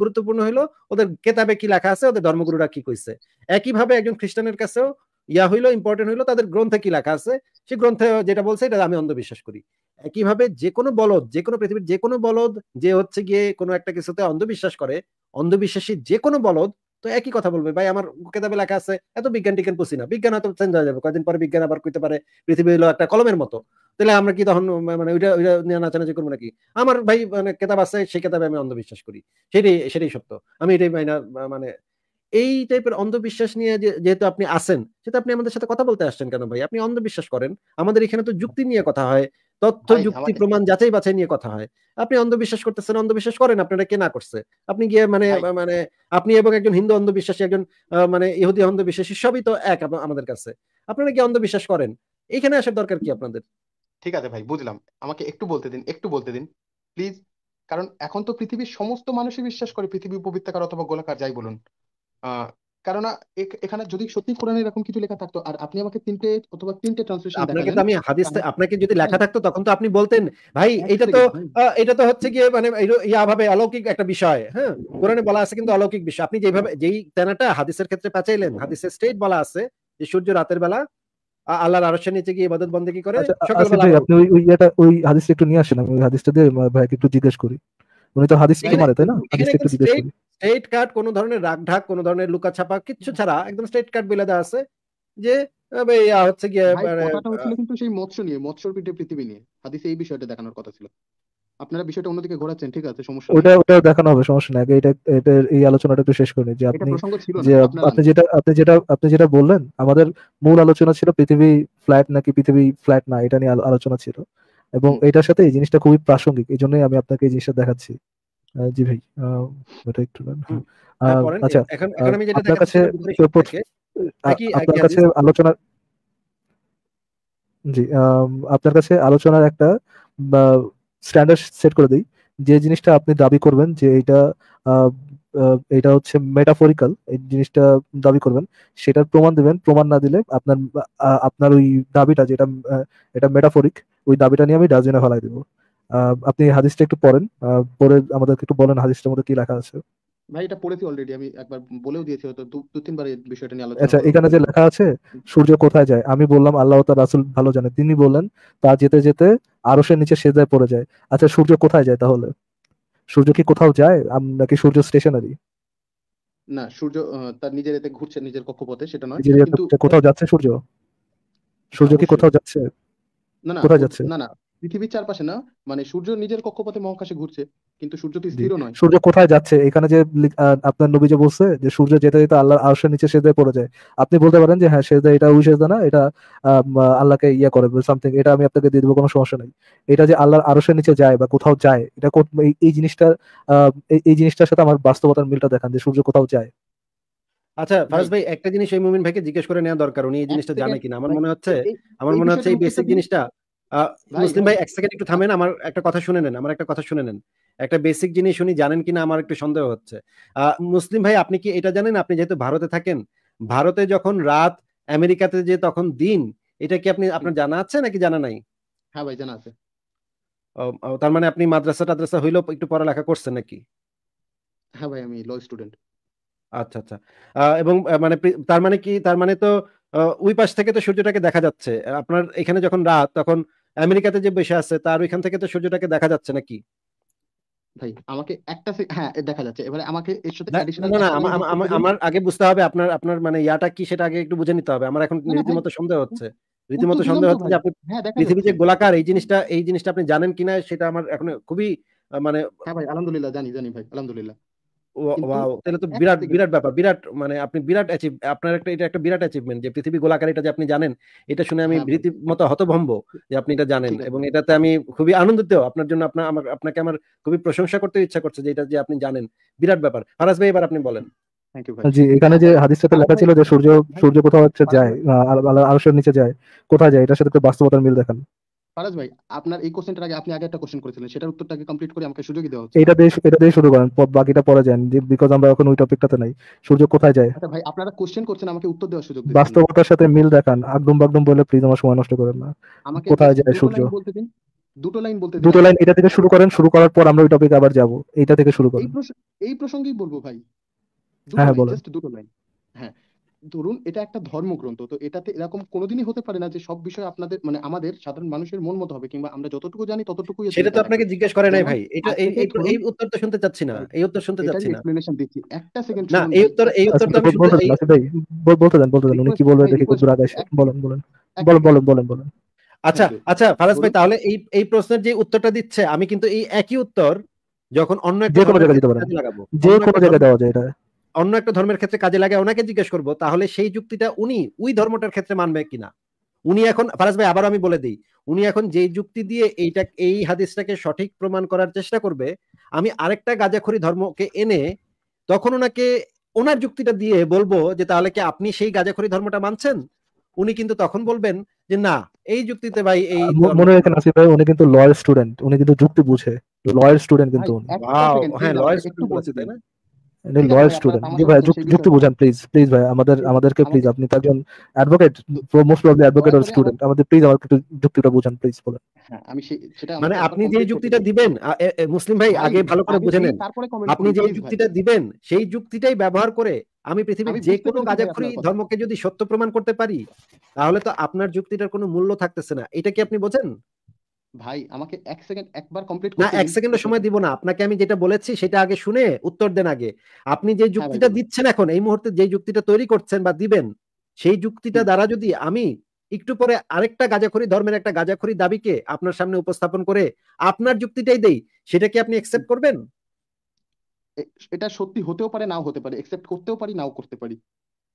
গুরুত্বপূর্ণ হলো ওদের কেতাবে কি লেখা আছে ওদের ধর্মগুরুরা কি কইছে একইভাবে একজন খ্রিস্টানের কাছেও ইয়া হইলো ইম্পর্টেন্ট হইলো তাদের গ্রন্থে কি লেখা আছে সেই গ্রন্থে যেটা বলছে এটা আমি অন্ধবিশ্বাস করি একইভাবে যে কোনো বলদ যে কোনো পৃথিবীর যে কোনো বলদ যে হচ্ছে গিয়ে কোনো একটা কিছুতে অন্ধবিশ্বাস করে অন্ধবিশ্বাসী যে কোনো বলদ তো একই কথা বলবে ভাই আমার কেতাবে লেখা আছে এত বিজ্ঞান টিকেন পুষি না বিজ্ঞান হয়তো চেঞ্জ হয়ে যাবে কয়েকদিন পরে বিজ্ঞান আবার কইতে পারে পৃথিবী হলো একটা কলমের মতো তাহলে আমরা কি তখন মানে ওইটা ওইটা নিয়ে নাচানাচি করবো নাকি আমার ভাই মানে কেতাব আছে সেই কেতাবে আমি অন্ধবিশ্বাস করি সেটাই সেটাই সত্য আমি এটাই মানে এই টাইপের অন্ধবিশ্বাস নিয়ে যেহেতু আপনি আসেন সেটা আপনি আমাদের সাথে কথা বলতে আসছেন কেন ভাই আপনি অন্ধবিশ্বাস করেন আমাদের এখানে তো যুক্তি নিয়ে কথা হয় তথ্য যুক্তি প্রমাণ যাচাই বাছাই নিয়ে কথা হয় আপনি অন্ধবিশ্বাস করতেছেন অন্ধবিশ্বাস করেন আপনারা কে না করছে আপনি গিয়ে মানে মানে আপনি এবং একজন হিন্দু অন্ধবিশ্বাসী একজন মানে ইহুদি অন্ধবিশ্বাসী সবই তো এক আমাদের কাছে আপনারা গিয়ে অন্ধবিশ্বাস করেন এখানে আসার দরকার কি আপনাদের ঠিক আছে ভাই বুঝলাম আমাকে একটু বলতে দিন একটু বলতে দিন
প্লিজ কারণ এখন তো পৃথিবীর সমস্ত মানুষই বিশ্বাস করে পৃথিবী উপবৃত্তাকার অথবা গোলাকার যাই বলুন কেননা এখানে যদি সত্যি কোরআন এরকম কিছু লেখা থাকতো আর আপনি আমাকে তিনটে
অথবা তিনটে ট্রান্সলেশন আপনাকে তো আমি হাদিস আপনাকে যদি লেখা হ্যাঁ। থাকতো তখন তো আপনি বলতেন ভাই হ্যাঁ, এটা তো এটা তো হচ্ছে গিয়ে মানে ইয়া ভাবে অলৌকিক একটা বিষয় হ্যাঁ কোরআনে বলা আছে কিন্তু অলৌকিক বিষয় আপনি যেভাবে যেই তেনাটা হাদিসের ক্ষেত্রে পাচাইলেন হাদিসের স্টেট বলা আছে যে সূর্য রাতের বেলা আল্লাহর আরশে নিচে গিয়ে ইবাদত বন্দেগি করে আচ্ছা, আচ্ছা, সকালবেলা আপনি
ওই ইয়েটা ওই হাদিসটা একটু নিয়ে আসেন আমি হাদিসটা দিয়ে ভাইকে একটু জিজ্ঞেস করি উনি তো হাদিস একটু মারে তাই না হাদিস একটু জিজ্ঞেস করি
স্ট্রেট কার্ড কোনো ধরনের ঢাক কোনো ধরনের ছাপা কিচ্ছু ছাড়া একদম স্ট্রেট কার্ড বলে দেওয়া আছে যে হচ্ছে গিয়ে মানে, কিন্তু সেই মৎস্য নিয়ে মৎস্য পিঠে পৃথিবী নিয়ে হাদিসে এই বিষয়টা দেখানোর কথা ছিল
আপনারা বিষয়টা অন্যদিকে ঘোরাচ্ছেন ঠিক আছে সমস্যা ওটা
ওটা দেখানো হবে সমস্যা নাই এটা এটা এই আলোচনাটা একটু শেষ করে যে আপনি যে আপনি যেটা আপনি যেটা আপনি যেটা বললেন আমাদের মূল আলোচনা ছিল পৃথিবী ফ্ল্যাট নাকি পৃথিবী ফ্ল্যাট না এটা নিয়ে আলোচনা ছিল এবং এটার সাথে এই জিনিসটা খুবই প্রাসঙ্গিক এই জন্যই আমি আপনাকে এই জিনিসটা দেখাচ্ছি জি ভাই ওটা একটু হ্যাঁ। আচ্ছা এখন এখন আমি যেটা কাছে আপনার কাছে আলোচনা জি আপনার কাছে আলোচনার একটা স্ট্যান্ডার্ড সেট করে দিই যে জিনিসটা আপনি দাবি করবেন যে এটা এটা হচ্ছে মেটাফরিক্যাল এই জিনিসটা দাবি করবেন সেটার প্রমাণ দেবেন প্রমাণ না দিলে আপনার আপনার ওই দাবিটা যেটা এটা মেটাফরিক ওই দাবিটা নিয়ে আমি ডাস্টবিনে ফেলাই দেবো আপনি হাদিসটা একটু পড়েন পড়ে আমাদেরকে একটু বলেন হাদিসটার মধ্যে কি লেখা আছে
ভাই এটা পড়েছি অলরেডি আমি একবার বলেও দিয়েছি হয়তো দু তিনবার এই বিষয়টা নিয়ে আলোচনা আচ্ছা এখানে যে
লেখা আছে সূর্য কোথায় যায় আমি বললাম আল্লাহ তার রাসূল ভালো জানে তিনি বলেন তা যেতে যেতে আরশের নিচে সেজায় পড়ে যায় আচ্ছা সূর্য কোথায় যায় তাহলে সূর্য কি কোথাও যায় নাকি সূর্য স্টেশনারি
না সূর্য তার নিজের এতে ঘুরছে নিজের কক্ষপথে সেটা নয় কিন্তু কোথাও যাচ্ছে
সূর্য সূর্য কি কোথাও যাচ্ছে না না কোথায় যাচ্ছে না
না পৃথিবীর চারপাশে না মানে সূর্য নিজের কক্ষপথে মহাকাশে ঘুরছে কিন্তু সূর্য তো স্থির নয় সূর্য কোথায়
যাচ্ছে এখানে যে আপনার নবী যে বলছে যে সূর্য যেতে যেতে আল্লাহর আরশের নিচে সেজদায় পড়ে যায় আপনি বলতে পারেন যে হ্যাঁ সেজদা এটা ওই সেজদা না এটা আল্লাহকে ইয়া করে সামথিং এটা আমি আপনাকে দিয়ে দেবো কোনো সমস্যা নাই এটা যে আল্লাহর আরশের নিচে যায় বা কোথাও যায় এটা এই জিনিসটা এই জিনিসটার সাথে আমার বাস্তবতার মিলটা দেখান যে সূর্য কোথাও যায়
আচ্ছা ফারাজ ভাই একটা জিনিস ওই মুমিন ভাইকে জিজ্ঞেস করে নেওয়া দরকার উনি এই জিনিসটা জানে কিনা আমার মনে হচ্ছে আমার মনে হচ্ছে এই বেসিক জিনিসটা মুসলিম ভাই এক সেকেন্ড একটু থামেন আমার একটা কথা শুনে নেন আমার একটা কথা শুনে নেন একটা বেসিক জিনিস উনি জানেন কিনা আমার একটু সন্দেহ হচ্ছে মুসলিম ভাই আপনি কি এটা জানেন আপনি যেহেতু ভারতে থাকেন ভারতে যখন রাত আমেরিকাতে যে তখন দিন এটা কি আপনি আপনার জানা আছে নাকি জানা নাই হ্যাঁ ভাই জানা আছে তার মানে আপনি মাদ্রাসা টাদ্রাসা হইলেও একটু পড়ালেখা করছেন নাকি
হ্যাঁ ভাই আমি ল স্টুডেন্ট
আচ্ছা আচ্ছা এবং মানে তার মানে কি তার মানে তো ওই পাশ থেকে তো সূর্যটাকে দেখা যাচ্ছে আপনার এখানে যখন রাত তখন আমেরিকাতে যে বসে আছে তার ওইখান থেকে তো সূর্যটাকে দেখা যাচ্ছে নাকি ভাই আমাকে একটা হ্যাঁ দেখা যাচ্ছে এবারে আমাকে এর সাথে অ্যাডিশনাল না আমার আগে বুঝতে হবে আপনার আপনার মানে ইয়াটা কি সেটা আগে একটু বুঝে নিতে হবে আমার এখন রীতিমতো সন্দেহ হচ্ছে রীতিমতো সন্দেহ হচ্ছে যে আপনি হ্যাঁ, পৃথিবী যে গোলাকার এই জিনিসটা এই জিনিসটা আপনি জানেন কিনা সেটা আমার এখন খুবই মানে হ্যাঁ ভাই আলহামদুলিল্লাহ জানি জানি ভাই আলহামদুলিল্লাহ ওয়াও তাহলে তো হ্যাঁ, বিরাট বিরাট ব্যাপার বিরাট মানে আপনি বিরাট অ্যাচিভ আপনার একটা এটা একটা বিরাট অ্যাচিভমেন্ট যে পৃথিবী গোলাকার এটা যে আপনি জানেন এটা শুনে আমি হ্যাঁ, মতো হতভম্ব যে আপনি এটা জানেন এবং এটাতে আমি খুবই আনন্দিত আপনার জন্য আপনার আমার আপনাকে আমার খুবই প্রশংসা করতে ইচ্ছা করছে যে এটা যে আপনি জানেন বিরাট ব্যাপার ফারাজ ভাই এবার আপনি বলেন জি এখানে যে
সাথে লেখা ছিল যে সূর্য হ্যাঁ। সূর্য কোথাও হচ্ছে যায় আরশের নিচে যায় কোথায় যায় এটার সাথে বাস্তবতার মিল দেখান
ফারাজ ভাই আপনার এই কোশ্চেনটার আগে আপনি আগে একটা কোশ্চেন করেছিলেন সেটার উত্তরটাকে কমপ্লিট করে আমাকে সুযোগই দেওয়া হচ্ছে এটা দিয়ে এটা দিয়ে
শুরু করেন বাকিটা পরে যান বিকজ আমরা এখন ওই টপিকটাতে নাই সূর্য কোথায় যায় আচ্ছা
ভাই আপনারা কোশ্চেন করছেন আমাকে উত্তর দেওয়ার সুযোগ দিন বাস্তবতার
সাথে মিল দেখান একদম একদম বলে প্লিজ আমার সময় নষ্ট করেন না আমাকে কোথায় যায় সূর্য বলতে
দিন দুটো লাইন বলতে দুটো লাইন এটা থেকে শুরু করেন
শুরু করার পর আমরা ওই টপিকে আবার যাব এইটা থেকে শুরু করেন
এই প্রসঙ্গেই বলবো ভাই হ্যাঁ বলেন জাস্ট দুটো লাইন হ্যাঁ ধরুন এটা একটা ধর্মগ্রন্থ তো এটাতে এরকম কোনোদিনই হতে পারে না যে সব বিষয় আপনাদের মানে আমাদের সাধারণ মানুষের মন মতো হবে কিংবা আমরা যতটুকু জানি ততটুকুই সেটা তো আপনাকে জিজ্ঞেস করে
নাই ভাই এটা এই উত্তর তো শুনতে চাচ্ছি না এই উত্তর শুনতে চাচ্ছি না এক্সপ্লেনেশন দিচ্ছি একটা সেকেন্ড না এই উত্তর এই আচ্ছা, উত্তর তো আমি
বলতে দেন বলতে দেন উনি কি বলবে দেখি কুদুর আদেশ বলেন বলেন বলেন বলেন বলেন বলেন
আচ্ছা আচ্ছা ফারাজ ভাই তাহলে এই এই প্রশ্নের যে উত্তরটা দিচ্ছে আমি কিন্তু এই একই উত্তর যখন অন্য একটা জায়গায় দিতে পারি যে কোনো জায়গায় দেওয়া যায় এটা অন্য একটা ধর্মের ক্ষেত্রে কাজে লাগে ওনাকে জিজ্ঞেস করব তাহলে সেই যুক্তিটা উনি ওই ধর্মটার ক্ষেত্রে মানবে কিনা উনি এখন ফারাজ ভাই আবার আমি বলে দিই উনি এখন যে যুক্তি দিয়ে এইটা এই হাদিসটাকে সঠিক প্রমাণ করার চেষ্টা করবে আমি আরেকটা গাজাখড়ি ধর্মকে এনে তখন ওনাকে ওনার যুক্তিটা দিয়ে বলবো যে তাহলে কি আপনি সেই গাজাখড়ি ধর্মটা মানছেন উনি কিন্তু তখন বলবেন যে না এই যুক্তিতে ভাই এই মনে
রাখেন আসিফ ভাই উনি কিন্তু লয়ার স্টুডেন্ট উনি কিন্তু যুক্তি বুঝে লয়ার স্টুডেন্ট কিন্তু উনি হ্যাঁ লয়ার
স্টুডেন্ট তাই না
লয়াল স্টুডেন্ট জি ভাই যুক্তি বুঝান প্লিজ প্লিজ ভাই আমাদের আমাদেরকে প্লিজ আপনি তো একজন advocate most probably advocate or student আমাদের প্লিজ একটু যুক্তিটা বুঝান প্লিজ বলেন
হ্যাঁ, আমি সেটা মানে আপনি যে যুক্তিটা দিবেন মুসলিম ভাই হ্যাঁ, আগে ভালো করে বুঝে নেন আপনি যে যুক্তিটা দিবেন সেই যুক্তিটাই ব্যবহার করে আমি পৃথিবীর যে কোনো গাজাখুরি ধর্মকে যদি সত্য প্রমাণ করতে পারি তাহলে তো আপনার যুক্তিটার কোনো মূল্য থাকতেছে না এটা কি আপনি বোঝেন
ভাই আমাকে এক সেকেন্ড একবার কমপ্লিট না এক
সময় দিব না আপনাকে আমি যেটা বলেছি সেটা আগে শুনে উত্তর দেন আগে আপনি যে হ্যাঁ, যুক্তিটা দিচ্ছেন এখন এই মুহূর্তে যে যুক্তিটা তৈরি করছেন বা দিবেন সেই যুক্তিটা দ্বারা যদি আমি একটু পরে আরেকটা গাজাখড়ি ধর্মের একটা গাজাখড়ি দাবিকে আপনার সামনে উপস্থাপন করে আপনার যুক্তিটাই দেই সেটা কি আপনি অ্যাকসেপ্ট করবেন এটা সত্যি হতেও পারে নাও হতে পারে অ্যাকসেপ্ট করতেও
পারি নাও করতে পারি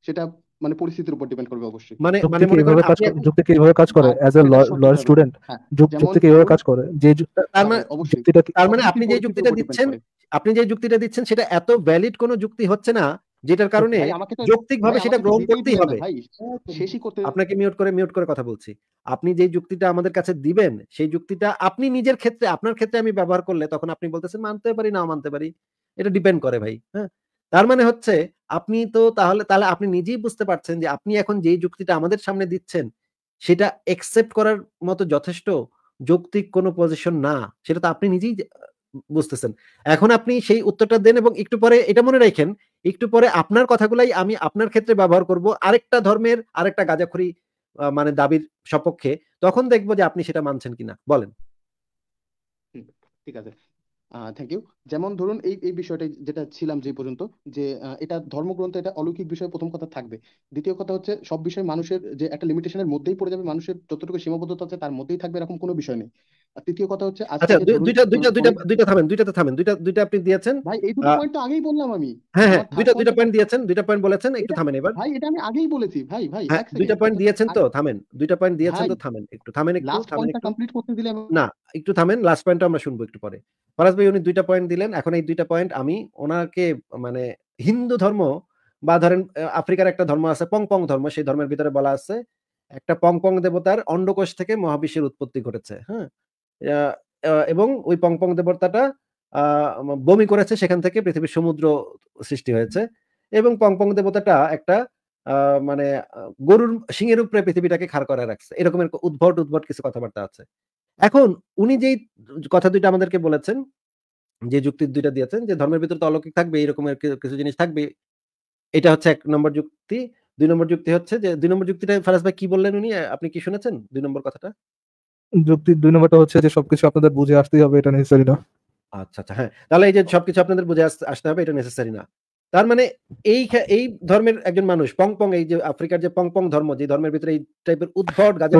সেটা মানে পরিস্থিতির উপর ডিপেন্ড করবে অবশ্যই মানে মানে মনে করেন কাজ করে
যুক্তি কি ভাবে কাজ করে অ্যাজ এ লয়ার স্টুডেন্ট যুক্তি কি ভাবে কাজ করে যে তার মানে হ্যাঁ,
অবশ্যই তার মানে আপনি যে যুক্তিটা দিচ্ছেন আপনি যে যুক্তিটা দিচ্ছেন সেটা এত ভ্যালিড কোনো যুক্তি হচ্ছে না যেটার কারণে যৌক্তিক ভাবে সেটা গ্রহণ করতেই হবে আপনাকে মিউট করে মিউট করে কথা বলছি আপনি যে যুক্তিটা আমাদের কাছে দিবেন সেই যুক্তিটা আপনি নিজের ক্ষেত্রে আপনার ক্ষেত্রে আমি ব্যবহার করলে তখন আপনি বলতেছেন মানতে পারি না মানতে পারি এটা ডিপেন্ড করে ভাই হ্যাঁ তার মানে হচ্ছে আপনি তো তাহলে তাহলে আপনি নিজেই বুঝতে পারছেন যে আপনি এখন যে যুক্তিটা আমাদের সামনে দিচ্ছেন সেটা একসেপ্ট করার মতো যথেষ্ট যৌক্তিক কোনো পজিশন না সেটা তো আপনি নিজেই বুঝতেছেন এখন আপনি সেই উত্তরটা দেন এবং একটু পরে এটা মনে রাখেন একটু পরে আপনার কথাগুলাই আমি আপনার ক্ষেত্রে ব্যবহার করব আরেকটা ধর্মের আরেকটা গাজাখুরি মানে দাবির সপক্ষে তখন দেখবো যে আপনি সেটা মানছেন কিনা বলেন
ঠিক আছে থ্যাংক ইউ যেমন ধরুন এই এই বিষয়টা যেটা ছিলাম যে পর্যন্ত যে এটা ধর্মগ্রন্থ এটা অলৌকিক বিষয় প্রথম কথা থাকবে দ্বিতীয় কথা হচ্ছে সব বিষয় মানুষের যে একটা লিমিটেশনের মধ্যেই পড়ে যাবে মানুষের যতটুকু সীমাবদ্ধতা আছে তার মধ্যেই থাকবে এরকম কোনো বিষয় নেই তৃতীয় কথা হচ্ছে আচ্ছা দুইটা দুইটা দুইটা দুইটা থামেন
দুইটাতে থামেন দুইটা দুইটা আপনি দিয়েছেন ভাই এই দুটো পয়েন্ট
তো আগেই বললাম আমি হ্যাঁ হ্যাঁ
দুইটা দুইটা পয়েন্ট দিয়েছেন দুইটা পয়েন্ট বলেছেন একটু থামেন এবার ভাই
এটা আমি আগেই বলেছি ভাই ভাই হ্যাঁ, দুইটা পয়েন্ট দিয়েছেন তো
থামেন দুইটা পয়েন্ট দিয়েছেন তো থামেন একটু থামেন একটু লাস্ট পয়েন্টটা
কমপ্লিট করতে দিলে না
একটু থামেন লাস্ট আমরা শুনবো একটু পরে ফরাজ ভাই উনি দুইটা পয়েন্ট দিলেন এখন এই দুইটা পয়েন্ট আমি ওনাকে মানে হিন্দু ধর্ম বা ধরেন আফ্রিকার একটা ধর্ম আছে পং পং ধর্ম সেই ধর্মের ভিতরে বলা আছে একটা পং পং দেবতার অন্ডকোষ থেকে মহাবিশ্বের উৎপত্তি ঘটেছে হ্যাঁ এবং ওই পংপং দেবতাটা বমি করেছে সেখান থেকে পৃথিবীর সমুদ্র সৃষ্টি হয়েছে এবং পংপং দেবতাটা একটা মানে গরুর সিংহের উপরে পৃথিবীটাকে খাড় করে রাখছে এরকম উদ্ভট উদ্ভট কিছু কথাবার্তা আছে এখন উনি যেই কথা দুইটা আমাদেরকে বলেছেন যে যুক্তি দুইটা দিয়েছেন যে ধর্মের ভিতরে তো অলৌকিক থাকবে এইরকমের কিছু জিনিস থাকবে এটা হচ্ছে এক নম্বর যুক্তি দুই নম্বর যুক্তি হচ্ছে যে দুই নম্বর যুক্তিটা ফারাজ ভাই কি বললেন উনি আপনি কি শুনেছেন দুই নম্বর কথাটা
যুক্তি দুই নম্বরটা হচ্ছে যে সবকিছু আপনাদের বুঝে আসতেই হবে এটা নেসেসারি না
আচ্ছা আচ্ছা হ্যাঁ তাহলে এই যে সবকিছু আপনাদের বুঝে আসতে হবে এটা নেসেসারি না তার মানে এই এই ধর্মের একজন মানুষ পং পং এই যে আফ্রিকার যে পং পং ধর্ম যে ধর্মের ভিতরে এই টাইপের উদ্ভট গাজা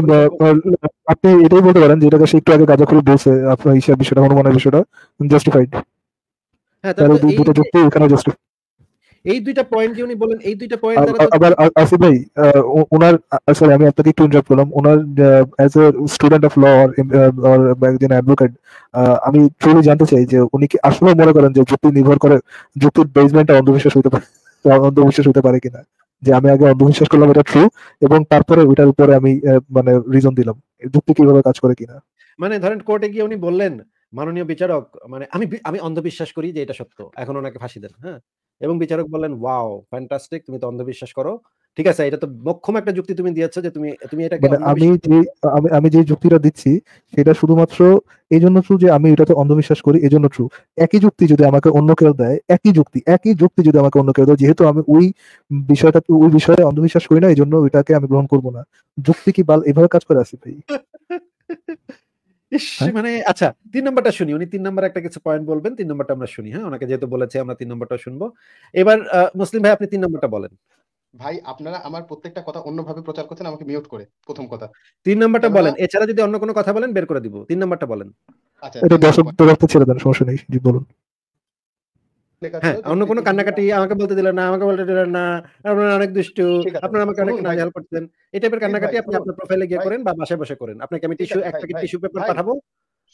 আপনি এটাই বলতে পারেন যে এটা সে একটু আগে গাজা খুলে বলছে আপনার হিসাব বিষয়টা অনুমানের বিষয়টা জাস্টিফাইড
হ্যাঁ তাহলে দুটো যুক্তি এখানে জাস্টিফাইড এই দুইটা পয়েন্ট উনি বলেন এই দুইটা পয়েন্ট
আবার আসিফ ভাই ওনার সরি আমি আপনাকে একটু ইন্টারাপ্ট করলাম ওনার as a student of law or একজন অ্যাডভোকেট আমি ট্রুলি জানতে চাই যে উনি কি আসলে মনে করেন যে যুক্তি নির্ভর করে যুক্তির বেসমেন্টটা অন্ধবিশ্বাস হতে পারে [laughs] অন্ধবিশ্বাস হতে পারে কিনা যে আমি আগে অন্ধবিশ্বাস করলাম এটা ট্রু এবং তারপরে ওইটার উপরে আমি মানে রিজন দিলাম যুক্তি কিভাবে কাজ করে কিনা
মানে ধরেন কোর্টে গিয়ে উনি বললেন মাননীয় বিচারক মানে আমি আমি অন্ধবিশ্বাস করি যে এটা সত্য এখন ওনাকে ফাঁসি দেন হ্যাঁ এবং বিচারক বললেন ওয়াও ফ্যান্টাস্টিক তুমি তো অন্ধবিশ্বাস করো ঠিক আছে এটা তো মক্ষম একটা যুক্তি তুমি দিয়েছো যে তুমি তুমি এটা মানে আমি
যে আমি যে যুক্তিটা দিচ্ছি সেটা শুধুমাত্র এই জন্য ট্রু যে আমি এটাতে অন্ধবিশ্বাস করি এই জন্য ট্রু একই যুক্তি যদি আমাকে অন্য কেউ দেয় একই যুক্তি একই যুক্তি যদি আমাকে অন্য কেউ দেয় যেহেতু আমি ওই বিষয়টা ওই বিষয়ে অন্ধবিশ্বাস করি না এই জন্য ওইটাকে আমি গ্রহণ করব না যুক্তি কি বাল এভাবে কাজ করে আসি ভাই
[laughs] হ্যাঁ? মানে আচ্ছা তিন নম্বরটা শুনি উনি তিন নম্বর একটা কিছু পয়েন্ট বলবেন তিন নম্বরটা আমরা শুনি হ্যাঁ ওনাকে যেহেতু বলেছে আমরা তিন নম্বরটা শুনবো এবার মুসলিম ভাই আপনি তিন নম্বরটা বলেন
ভাই আপনারা আমার প্রত্যেকটা কথা অন্যভাবে প্রচার করছেন আমাকে মিউট করে প্রথম কথা
তিন নম্বরটা বলেন এছাড়া যদি অন্য কোনো কথা বলেন বের করে দিব তিন নম্বরটা বলেন আচ্ছা এটা দর্শক ছেড়ে
দেন সমস্যা নেই বলুন
হ্যাঁ, অন্য কোনো কান্নাকাটি আমাকে বলতে দিলেন না আমাকে বলতে দিলেন না অনেক দুষ্টু আমাকে অনেক এই টাইপের কান্নাকাটি আপনি আপনার প্রোফাইলে গিয়ে করেন বা বাসায় বসে করেন আপনাকে আমি টিস্যু এক প্যাকেট টিস্যু পেপার পাঠাবো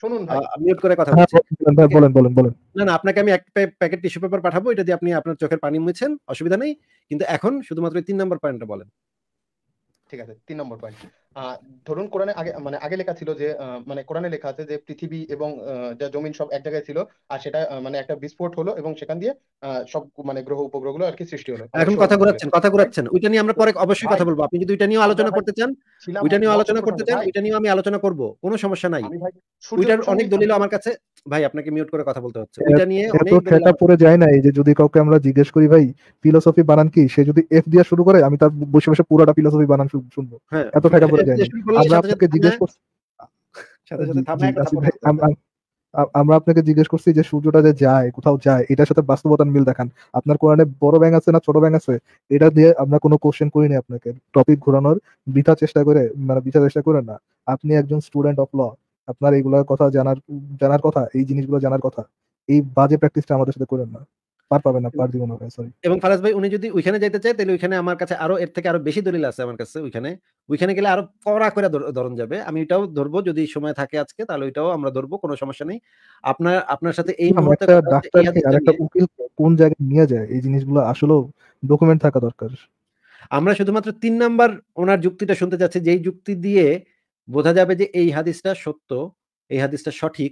শুনুন মিউট করে কথা হ্যাঁ,
বলছি বলেন বলেন বলেন
না না আপনাকে আমি এক প্যাকেট টিস্যু পেপার পাঠাবো এটা দিয়ে আপনি আপনার চোখের পানি মুছেন অসুবিধা নেই কিন্তু এখন শুধুমাত্র তিন নম্বর পয়েন্টটা বলেন ঠিক আছে
তিন নম্বর পয়েন্ট ধরুন কোরআনে আগে মানে আগে লেখা ছিল যে মানে কোরআনে লেখা আছে যে পৃথিবী এবং যা জমিন সব এক জায়গায় ছিল আর সেটা মানে একটা বিস্ফোট হলো এবং সেখান দিয়ে সব মানে গ্রহ উপগ্রহগুলো আর কি সৃষ্টি হলো
এখন কথা ঘুরাচ্ছেন কথা ঘুরাচ্ছেন ওইটা নিয়ে আমরা পরে অবশ্যই কথা বলবো আপনি যদি ওইটা নিয়ে আলোচনা করতে চান ওইটা নিয়ে আলোচনা করতে চান ওইটা নিয়ে আমি আলোচনা করব কোনো সমস্যা নাই ওইটার অনেক দলিল আমার কাছে ভাই আপনাকে মিউট করে কথা বলতে হচ্ছে ওইটা নিয়ে অনেক সেটা পড়ে
যায় না এই যে যদি কাউকে আমরা জিজ্ঞেস করি ভাই ফিলোসফি বানান কি সে যদি এফ দিয়ে শুরু করে আমি তার বসে বসে পুরোটা ফিলোসফি বানান শুনবো হ্যাঁ। এত টাকা আমরা আপনাকে জিজ্ঞেস করছি যে সূর্যটা যে যায় কোথাও যায় এটার সাথে বাস্তবতার মিল দেখান আপনার কোরআনে বড় ব্যাং আছে না ছোট ব্যাং আছে এটা দিয়ে আমরা কোনো কোশ্চেন করিনি আপনাকে টপিক ঘোরানোর বৃথা চেষ্টা করে মানে বৃথা চেষ্টা করে না আপনি একজন স্টুডেন্ট অফ ল আপনার এইগুলোর কথা জানার জানার কথা এই জিনিসগুলো জানার কথা এই বাজে প্র্যাকটিসটা আমাদের সাথে করেন না পার পাবে না পার দিব না ভাই সরি
এবং ফারাজ ভাই উনি যদি ওইখানে যাইতে চায় তাহলে ওইখানে আমার কাছে আরো এর থেকে আরো বেশি দলিল আছে আমার কাছে ওইখানে ওইখানে গেলে আরো কড়া করে ধরন যাবে আমি এটাও ধরবো যদি সময় থাকে আজকে তাহলে ওইটাও আমরা ধরবো কোনো সমস্যা নেই আপনার আপনার সাথে এই মুহূর্তে ডাক্তার ডাক্তারকে আরেকটা
উকিল কোন জায়গায় নিয়ে যায় এই জিনিসগুলো আসলে ডকুমেন্ট থাকা দরকার
আমরা শুধুমাত্র তিন নাম্বার ওনার যুক্তিটা শুনতে চাচ্ছি যেই যুক্তি দিয়ে বোঝা যাবে যে এই হাদিসটা সত্য এই হাদিসটা সঠিক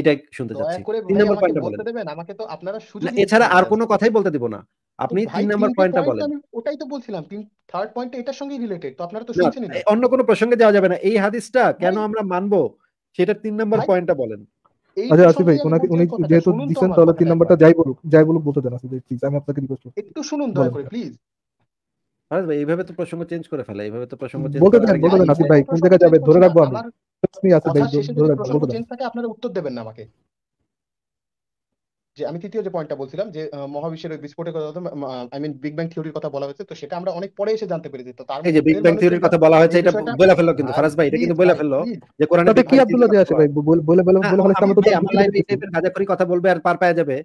এটাই শুনতে চাচ্ছি তিন নম্বর পয়েন্টটা
দেবেন আমাকে তো আপনারা সুযোগ এছাড়া আর
কোনো কথাই বলতে দিব না আপনি তিন নম্বর পয়েন্টটা বলেন
ওটাই তো বলছিলাম তিন থার্ড পয়েন্ট এটার সঙ্গে রিলেটেড তো আপনারা তো শুনছেন না
অন্য কোনো প্রসঙ্গে যাওয়া যাবে না এই হাদিসটা কেন আমরা মানবো সেটা তিন নম্বর পয়েন্টটা বলেন আচ্ছা আসিফ ভাই উনাকে উনি যেহেতু দিচ্ছেন তাহলে
তিন নম্বরটা যাই বলুক যাই বলুক বলতে দেন আসিফ ভাই আমি আপনাকে রিকোয়েস্ট করছি একটু শুনুন দয়া করে
প্লিজ ভাই এইভাবে তো প্রসঙ্গ চেঞ্জ করে ফেলা এইভাবে তো প্রসঙ্গ চেঞ্জ বলতে দেন বলতে দেন আসিফ ভাই কোন
জায়গায় যাবে ধরে রাখবো আমি
আপনারা উত্তর দেবেন না আমাকে যে আমি তৃতীয় যে পয়েন্টটা বলছিলাম যে মহাবিশ্বের ওই বিস্ফোরণের কথা আই মিন বিগ ব্যাং থিওরির কথা বলা হয়েছে তো সেটা আমরা অনেক পরে এসে জানতে পেরেছি তো তার এই যে বিগ ব্যাং থিওরির কথা বলা হয়েছে এটা বলে ফেললো কিন্তু হ্যাঁ,
ফারাজ ভাই এটা কিন্তু বলে ফেললো যে কোরআন কি আব্দুল্লাহ দিয়ে ভাই বলে বলে বলে বলে আমরা এই টাইপের কথা বলবে আর পার পাওয়া যাবে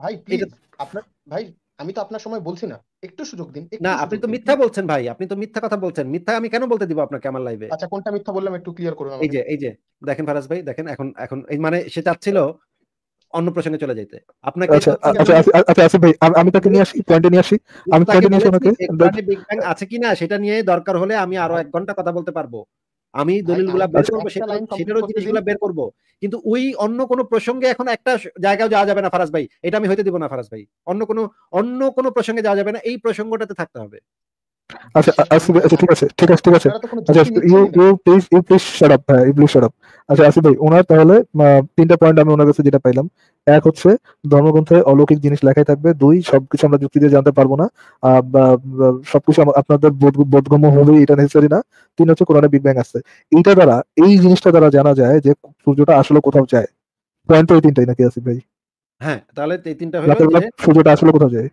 ভাই প্লিজ আপনার ভাই আমি তো আপনার সময় বলছি না একটু
সুযোগ দিন না আপনি তো মিথ্যা বলছেন ভাই আপনি তো মিথ্যা কথা বলছেন মিথ্যা আমি কেন বলতে দিব আপনাকে আমার লাইভে আচ্ছা কোনটা মিথ্যা বললাম একটু ক্লিয়ার করুন এই যে এই যে দেখেন ফারাজ ভাই দেখেন এখন এখন এই মানে সে চাচ্ছিল অন্য প্রসঙ্গে চলে যাইতে আপনাকে আচ্ছা আচ্ছা আসি আচ্ছা,
আচ্ছা, আচ্ছা, ভাই আমি তাকে নিয়ে আসি পয়েন্টে নিয়ে আসি
আমি পয়েন্টে নিয়ে আসি আপনাকে আছে কিনা সেটা নিয়ে দরকার হলে আমি আরো এক ঘন্টা কথা বলতে পারবো আমি হ্যাঁ, দলিলগুলা বের করবো সেটারও জিনিসগুলা বের করবো কিন্তু ওই অন্য কোনো প্রসঙ্গে এখন একটা জায়গায় যাওয়া যাবে না ফারাজ ভাই এটা আমি হইতে দিব না ফারাজ ভাই অন্য কোনো অন্য কোনো প্রসঙ্গে যাওয়া যাবে না এই প্রসঙ্গটাতে থাকতে হবে
অলৌকিক জিনিস লেখাই থাকবে দুই সবকিছু আমরা যুক্তি দিয়ে জানতে পারবো না সবকিছু আপনাদের বোধগম্য হবে এটা নেসেসারি না তিন হচ্ছে কোন বিগ ব্যাং আছে এইটা দ্বারা এই জিনিসটা দ্বারা জানা যায় যে সূর্যটা আসলে কোথাও যায় পয়েন্ট তো এই তিনটাই নাকি আসিফ ভাই
হ্যাঁ তাহলে এই তিনটা হলো সূর্যটা আসলে কোথাও যায়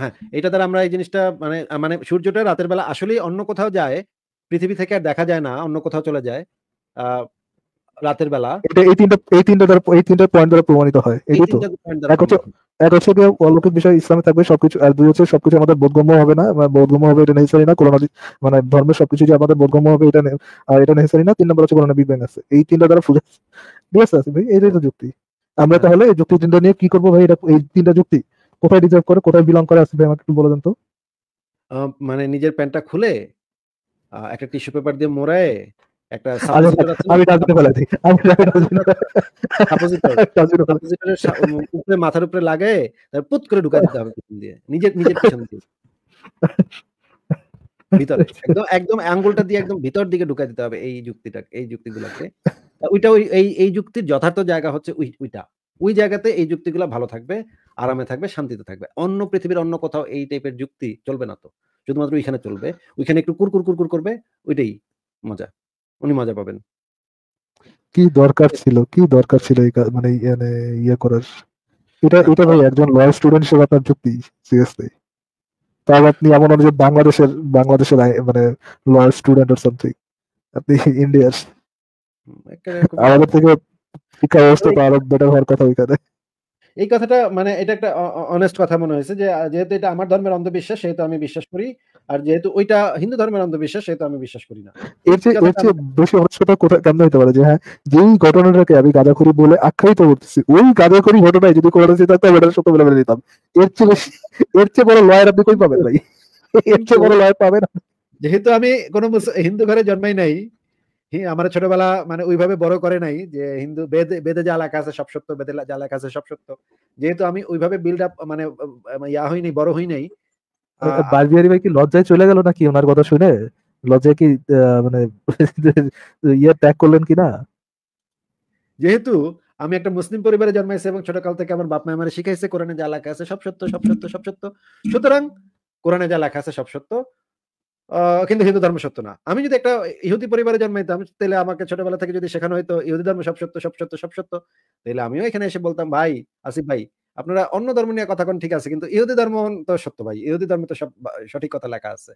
হ্যাঁ এটা দ্বারা আমরা এই জিনিসটা মানে মানে সূর্যটা রাতের বেলা আসলে অন্য কোথাও যায় পৃথিবী থেকে আর দেখা যায় না অন্য কোথাও চলে যায় রাতের বেলা এই তিনটা
এই তিনটা দ্বারা এই তিনটা পয়েন্ট দ্বারা প্রমাণিত হয় এই এক হচ্ছে যে অলৌকিক বিষয় ইসলামে থাকবে সবকিছু আর দুই হচ্ছে সবকিছু আমাদের বোধগম্য হবে না মানে বোধগম্য হবে এটা নেসারি না কোরআন মানে ধর্মের সবকিছু যে আমাদের বোধগম্য হবে এটা আর এটা নেসারি না তিন নম্বর হচ্ছে কোরআন আছে এই তিনটা দ্বারা ফুজা ঠিক আছে ভাই এটাই তো যুক্তি আমরা হ্যাঁ। তাহলে এই যুক্তি তিনটা নিয়ে কি করবো ভাই এটা এই তিনটা যুক্তি কোথায় রিজার্ভ করে কোথায় বিলং করে আসবে আমাকে একটু বলে দেন তো
মানে নিজের প্যান্টটা খুলে একটা টিস্যু পেপার দিয়ে মোড়ায় মাথার উপরে লাগে পুত করে ঢুকা দিতে হবে নিজের নিজের পিছন দিয়ে ভিতরে একদম একদম আঙ্গুলটা দিয়ে একদম ভিতর দিকে ঢুকা দিতে হবে এই যুক্তিটা এই যুক্তিগুলোকে ওইটা ওই এই যুক্তির যথার্থ জায়গা হচ্ছে ওইটা ওই জায়গাতে এই যুক্তিগুলো ভালো থাকবে আরামে থাকবে শান্তিতে থাকবে অন্য পৃথিবীর অন্য কোথাও এই টাইপের যুক্তি চলবে না তো শুধুমাত্র ওইখানে চলবে ওইখানে একটু কুরকুর কুরকুর করবে ওইটাই মজা উনি মজা পাবেন
কি দরকার ছিল কি দরকার ছিল মানে ইয়ে, মানে ইয়ে করার এটা এটা ভাই একজন ল স্টুডেন্ট হিসেবে আপনার যুক্তি সিরিয়াসলি তার আপনি এমন যে বাংলাদেশের বাংলাদেশের মানে ল স্টুডেন্ট অর সামথিং আপনি ইন্ডিয়ার আমাদের থেকে
এই কথাটা মানে এটা একটা অনেস্ট কথা মনে হয়েছে যে যেহেতু এটা আমার ধর্মের অন্ধবিশ্বাস সেহেতু আমি বিশ্বাস করি আর যেহেতু ওইটা হিন্দু ধর্মের অন্ধবিশ্বাস সেহেতু আমি বিশ্বাস করি না এর এর
বেশি কোথায় কেমন হতে পারে যে হ্যাঁ যেই ঘটনাটাকে আমি বলে আখ্যায়িত করতেছি ওই গাঁজাখুরি ঘটনায় যদি কোনো দিতে সত্য বলে দিতাম এর চেয়ে বেশি এর চেয়ে বড় লয়ার আপনি কই পাবেন ভাই
এর চেয়ে বড় লয়ার পাবেন যেহেতু আমি কোনো হিন্দু ঘরে জন্মাই নাই আমরা ছোটবেলা মানে ওইভাবে বড় করে নাই যে হিন্দু বেদ বেদে যা লেখা আছে সব সত্য বেদে যা লেখা আছে সব সত্য যেহেতু আমি ওইভাবে বিল্ড আপ মানে ইয়া হইনি বড় হই নাই
বাজিয়ারি ভাই কি লজ্জায় চলে গেল নাকি ওনার কথা শুনে লজ্জায় কি মানে [laughs] ইয়া ত্যাগ করলেন কি না
যেহেতু আমি একটা মুসলিম পরিবারে জন্মাইছি এবং ছোটকাল থেকে আমার বাপ মা আমার শিখাইছে কোরআনে যা লেখা আছে সব সত্য সব সত্য সব সত্য সুতরাং কোরআনে যা লেখা আছে সব সত্য কিন্তু হিন্দু ধর্ম সত্য না আমি যদি একটা ইহুদি পরিবারে জন্মাইতাম তাহলে আমাকে ছোটবেলা থেকে যদি শেখানো হয়তো ইহুদি ধর্ম সব সত্য সব সত্য সব সত্য তাহলে আমিও এখানে এসে বলতাম ভাই আসিফ ভাই আপনারা অন্য ধর্ম নিয়ে কথা কোন ঠিক আছে কিন্তু ইহুদি ধর্ম তো সত্য ভাই ইহুদি ধর্ম তো সব সঠিক কথা লেখা আছে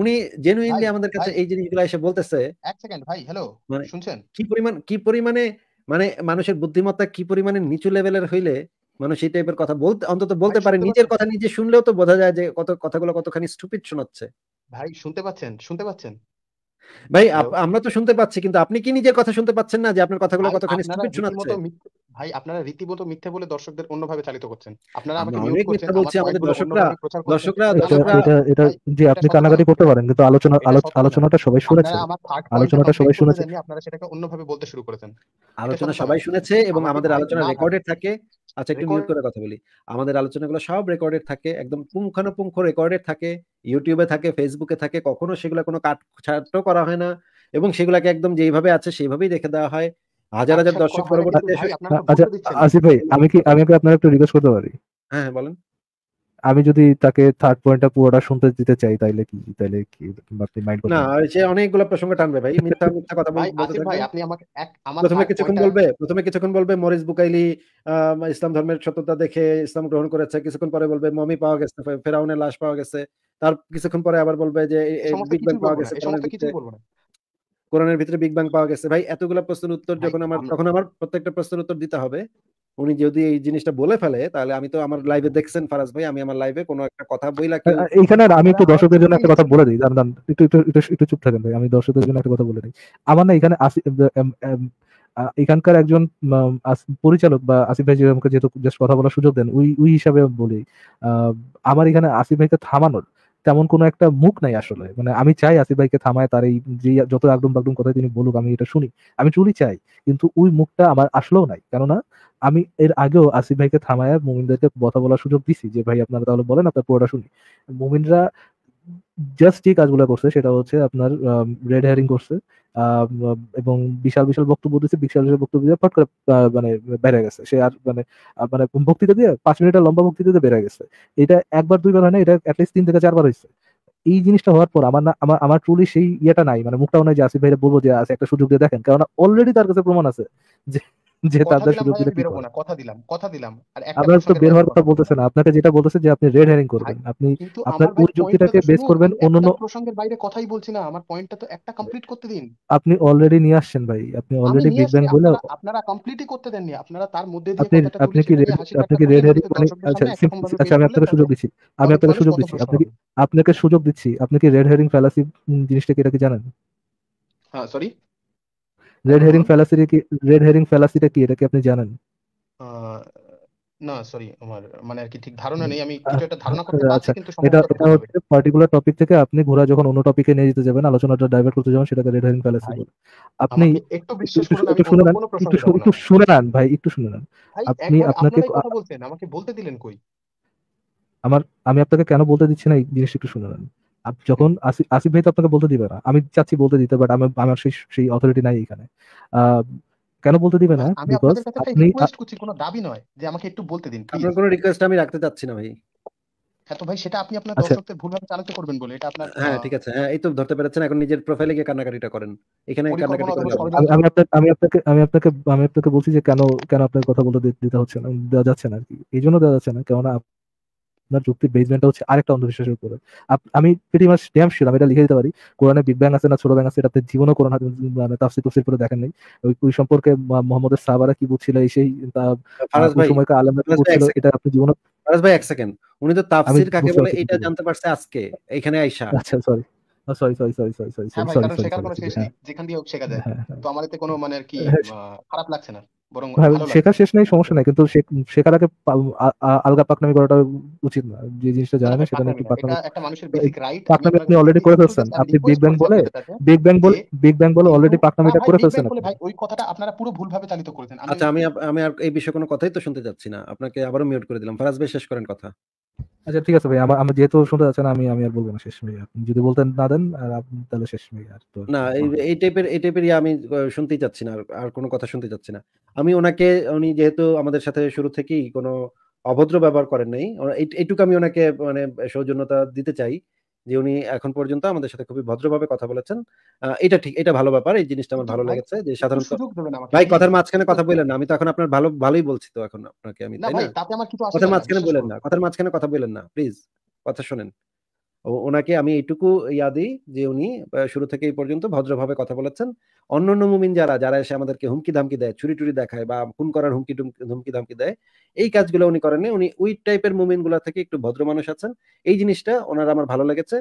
উনি জেনুইনলি আমাদের কাছে এই জিনিসগুলো এসে বলতেছে এক
সেকেন্ড ভাই হ্যালো
মানে শুনছেন কি পরিমাণ কি পরিমাণে মানে মানুষের বুদ্ধিমত্তা কি পরিমাণে নিচু লেভেলের হইলে মানুষ এই টাইপের কথা বলতে অন্তত বলতে পারে নিজের কথা নিজে শুনলেও তো বোঝা যায় যে কত কথাগুলো কতখানি স্টুপিড শোনাচ্ছে ভাই শুনতে পাচ্ছেন শুনতে পাচ্ছেন ভাই আমরা তো শুনতে পাচ্ছি কিন্তু আপনি কি নিজের কথা শুনতে পাচ্ছেন না যে আপনার কথাগুলো কতখানি স্টুপিড শোনাচ্ছে ভাই আপনারা
রীতিমতো মিথ্যে বলে দর্শকদের অন্যভাবে চালিত করছেন আপনারা আমাকে মিউট করছেন বলছি আমাদের দর্শকরা দর্শকরা
দর্শকরা এটা এটা জি আপনি কানাকাটি করতে পারেন কিন্তু আলোচনা আলোচনাটা সবাই শুনেছে আলোচনাটা সবাই শুনেছে
আপনারা সেটাকে অন্যভাবে বলতে শুরু করেছেন আলোচনা সবাই শুনেছে এবং আমাদের আলোচনা রেকর্ডেড থাকে আচ্ছা একটু মিউট করে কথা বলি আমাদের আলোচনাগুলো সব রেকর্ডেড থাকে একদম পুঙ্খানুপুঙ্খ রেকর্ডেড থাকে ইউটিউবে থাকে ফেসবুকে থাকে কখনো সেগুলো কোনো কাট ছাটও করা হয় না এবং সেগুলোকে একদম যেইভাবে আছে সেইভাবেই দেখে দেওয়া হয় হাজার হাজার আচ্ছা, দর্শক মানে পরবর্তীতে আচ্ছা,
আসিফ ভাই আমি কি আমি কি আপনার একটু রিকোয়েস্ট করতে পারি হ্যাঁ, হ্যাঁ বলেন আমি যদি তাকে থার্ড পয়েন্টটা পুরোটা শুনতে দিতে চাই তাইলে কি তাইলে কি আপনি মাইন্ড না না
সে অনেকগুলো প্রসঙ্গ টানবে ভাই মিথ্যা মিথ্যা কথা বলবে ভাই আপনি আমাকে এক আমার প্রথমে কিছুক্ষণ বলবে প্রথমে কিছুক্ষণ বলবে মরিস বুকাইলি ইসলাম ধর্মের সত্যতা দেখে ইসলাম গ্রহণ করেছে কিছুক্ষণ পরে বলবে মমি পাওয়া গেছে ফেরাউনের লাশ পাওয়া গেছে তার কিছুক্ষণ পরে আবার বলবে যে বিগ ব্যাং পাওয়া গেছে কোনো কিছু বলবো না কোরআনের ভিতরে বিগ ব্যাং পাওয়া গেছে ভাই এতগুলো প্রশ্নের উত্তর যখন আমার তখন আমার প্রত্যেকটা প্রশ্নের উত্তর দিতে হবে উনি যদি এই জিনিসটা বলে ফেলে তাহলে আমি তো আমার লাইভে দেখছেন ফারাজ ভাই আমি আমার লাইভে কোনো একটা কথা বইলা কি এইখানে আমি একটু দর্শকদের জন্য একটা কথা
বলে দিই দাঁড়ান দাঁড়ান একটু একটু একটু চুপ থাকেন ভাই আমি দর্শকদের জন্য একটা কথা বলে দিই আমার না এখানে এখানকার একজন পরিচালক বা আসিফ ভাই যেহেতু জাস্ট কথা বলার সুযোগ দেন ওই ওই হিসাবে বলি আমার এখানে আসিফ ভাইকে থামানোর তেমন কোনো একটা মুখ নাই আসলে মানে আমি চাই আসিফ ভাইকে থামায় তার এই যে যত একদম বাগডুম কথা তিনি বলুক আমি এটা শুনি আমি চুরি চাই কিন্তু ওই মুখটা আমার আসলেও নাই কেননা আমি এর আগেও আসিফ ভাইকে থামায় মুমিনদেরকে কথা বলার সুযোগ দিছি যে ভাই আপনারা তাহলে বলেন আপনার পুরোটা শুনি মুমিনরা জাস্ট যে কাজগুলো করছে সেটা হচ্ছে আপনার রেড হেয়ারিং করছে এবং বিশাল বিশাল বক্তব্য দিয়েছে বিশাল বিশাল বক্তব্য দিয়ে ফট করে মানে বেড়ে গেছে সে আর মানে মানে বক্তৃতা দিয়ে পাঁচ মিনিটের লম্বা বক্তৃতা দিয়ে বেড়ে গেছে এটা একবার দুইবার হয় না এটা অ্যাটলিস্ট তিন থেকে চারবার হয়েছে এই জিনিসটা হওয়ার পর আমার না আমার আমার ট্রুলি সেই ইয়েটা নাই মানে মুখটাও নাই যে আসিফ ভাইরা বলবো যে আছে আচ্ছা, একটা সুযোগ দিয়ে দেখেন কারণ অলরেডি তার কাছে প্রমাণ আছে যে যে তাদের সুযোগ দিলে মানে বেরোবো না কথা
দিলাম কথা দিলাম আর
একটা আপনার তো বের হওয়ার কথা বলতেছেন আপনাকে যেটা বলতেছে যে আপনি রেড হ্যারিং করবেন আপনি আপনার ওই যুক্তিটাকে বেস করবেন অন্যান্য
প্রসঙ্গের বাইরে কথাই বলছি না আমার পয়েন্টটা তো একটা কমপ্লিট করতে দিন
আপনি অলরেডি নিয়ে আসছেন ভাই আপনি অলরেডি বিগ ব্যাং বলে
আপনারা কমপ্লিটই করতে দেননি আপনারা তার মধ্যে দিয়ে আপনি
আপনি কি আপনি কি রেড হেয়ারিং মানে আচ্ছা আচ্ছা আমি আপনাকে সুযোগ দিচ্ছি আমি আপনাকে সুযোগ দিচ্ছি আপনি আপনাকে সুযোগ দিচ্ছি আপনি কি রেড হেয়ারিং ফ্যালাসি জিনিসটা কি এটা কি জানেন হ্যাঁ সরি রেড হেরিং ফ্যালাসি কি রেড হেরিং ফ্যালাসিটা কি এটা কি আপনি জানেন
না সরি আমার মানে আর কি ঠিক ধারণা নেই আমি কিছু একটা ধারণা করতে আচ্ছা, পারছি কিন্তু এটা এটা
হচ্ছে পার্টিকুলার টপিক থেকে আপনি ঘোরা যখন অন্য টপিকে নিয়ে যেতে যাবেন আলোচনাটা ডাইভার্ট করতে যাবেন সেটাকে রেড হেরিং ফ্যালাসি বলে আপনি একটু বিশ্বাস করুন আমি শুনে নেন একটু শুনে নেন ভাই একটু শুনে নেন আপনি আপনাকে কথা
বলছেন আমাকে বলতে দিলেন কই
আমার আমি আপনাকে কেন বলতে দিচ্ছি না এই জিনিসটা একটু শুনে নেন যখন আসিফ ভাই তো আপনাকে বলতে দিবে না আমি চাচ্ছি বলতে দিতে বাট আমি আমার সেই সেই অথরিটি নাই এখানে কেন বলতে দিবে না আমি আপনাদের কাছে রিকোয়েস্ট করছি
কোনো দাবি নয় যে আমাকে একটু বলতে দিন আপনার
কোনো রিকোয়েস্ট আমি রাখতে চাচ্ছি না ভাই
হ্যাঁ তো ভাই সেটা আপনি আপনার আচ্ছা। দর্শকদের
ভুলভাবে চালাতে করবেন বলে এটা আপনার হ্যাঁ ঠিক আছে হ্যাঁ এই তো ধরতে পেরেছেন এখন নিজের প্রোফাইলে গিয়ে কান্নাকাটিটা করেন এখানে কান্নাকাটি করেন আমি আপনাকে
আমি আপনাকে আমি আপনাকে আমি আপনাকে বলছি যে কেন কেন আপনার কথা বলতে দিতে হচ্ছে না দেওয়া যাচ্ছে না আর কি এই জন্য দেওয়া যাচ্ছে না কেননা আপনার যুক্তির বেজমেন্টটা হচ্ছে আরেকটা অন্ধবিশ্বাসের উপরে আমি প্রতি মাস ড্যাম শিল আমি এটা লিখে দিতে পারি কোরআনে বিগ ব্যাং আছে না ছোট ব্যাং আছে এটাতে জীবনও কোরআন মানে তাফসির তফসির করে দেখেন নাই ওই সম্পর্কে মোহাম্মদের সাহাবারা কি বুঝছিল এই সেই সময়কার আলমরা বুঝছিল এটা
আপনি জীবনে ফারাজ ভাই এক সেকেন্ড উনি তো তাফসির কাকে বলে এটা জানতে পারছে আজকে এখানে আইসা আচ্ছা sorry sorry sorry sorry sorry sorry
sorry sorry বরং শেখা শেষ
নাই সমস্যা নাই কিন্তু শেখার আগে আলগা পাকনামি করাটা উচিত না যে জিনিসটা জানা না সেটা একটু পাকনামি একটা
মানুষের বেসিক রাইট পাকনামি আপনি
অলরেডি করে ফেলছেন আপনি বিগ ব্যাং বলে বিগ ব্যাং বলে বিগ ব্যাং বলে অলরেডি পাকনামিটা করে ফেলছেন
ভাই ওই কথাটা আপনারা পুরো ভুলভাবে চালিত করেছেন
আচ্ছা আমি আমি আর এই বিষয়ে কোনো কথাই তো শুনতে যাচ্ছি না আপনাকে আবারো মিউট করে দিলাম ফারাজ ভাই শেষ করেন কথা
আচ্ছা ঠিক আছে ভাই আমার আমি যেহেতু শুনতে যাচ্ছেন আমি আমি আর বলবো না শেষ ভাই আপনি যদি বলতেন না দেন আর আপনি তাহলে শেষ ভাই আর তো
না এই টাইপের এই টাইপেরই আমি শুনতেই চাচ্ছি না আর কোনো কথা শুনতে চাচ্ছি না আমি ওনাকে উনি যেহেতু আমাদের সাথে শুরু থেকেই কোনো অভদ্র ব্যবহার করেন নাই এইটুকু আমি ওনাকে মানে সৌজন্যতা দিতে চাই যে উনি এখন পর্যন্ত আমাদের সাথে খুবই ভদ্রভাবে কথা বলেছেন এটা ঠিক এটা ভালো ব্যাপার এই জিনিসটা আমার ভালো লেগেছে যে সাধারণত ভাই কথার মাঝখানে কথা বলেন না আমি তো এখন আপনার ভালো ভালোই বলছি তো এখন আপনাকে আমি তাই না কথার মাঝখানে বলেন না কথার মাঝখানে কথা বলেন না প্লিজ কথা শোনেন ওনাকে আমি এইটুকু ইয়া দিই যে উনি শুরু থেকে এই পর্যন্ত ভদ্রভাবে কথা বলেছেন অন্য অন্য মুমিন যারা যারা এসে আমাদেরকে হুমকি ধামকি দেয় ছুরি টুরি দেখায় বা খুন করার হুমকি হুমকি ধামকি দেয় এই কাজগুলো উনি করেন উনি ওই টাইপের মুমিন গুলা থেকে একটু ভদ্র মানুষ আছেন এই জিনিসটা ওনার আমার ভালো লেগেছে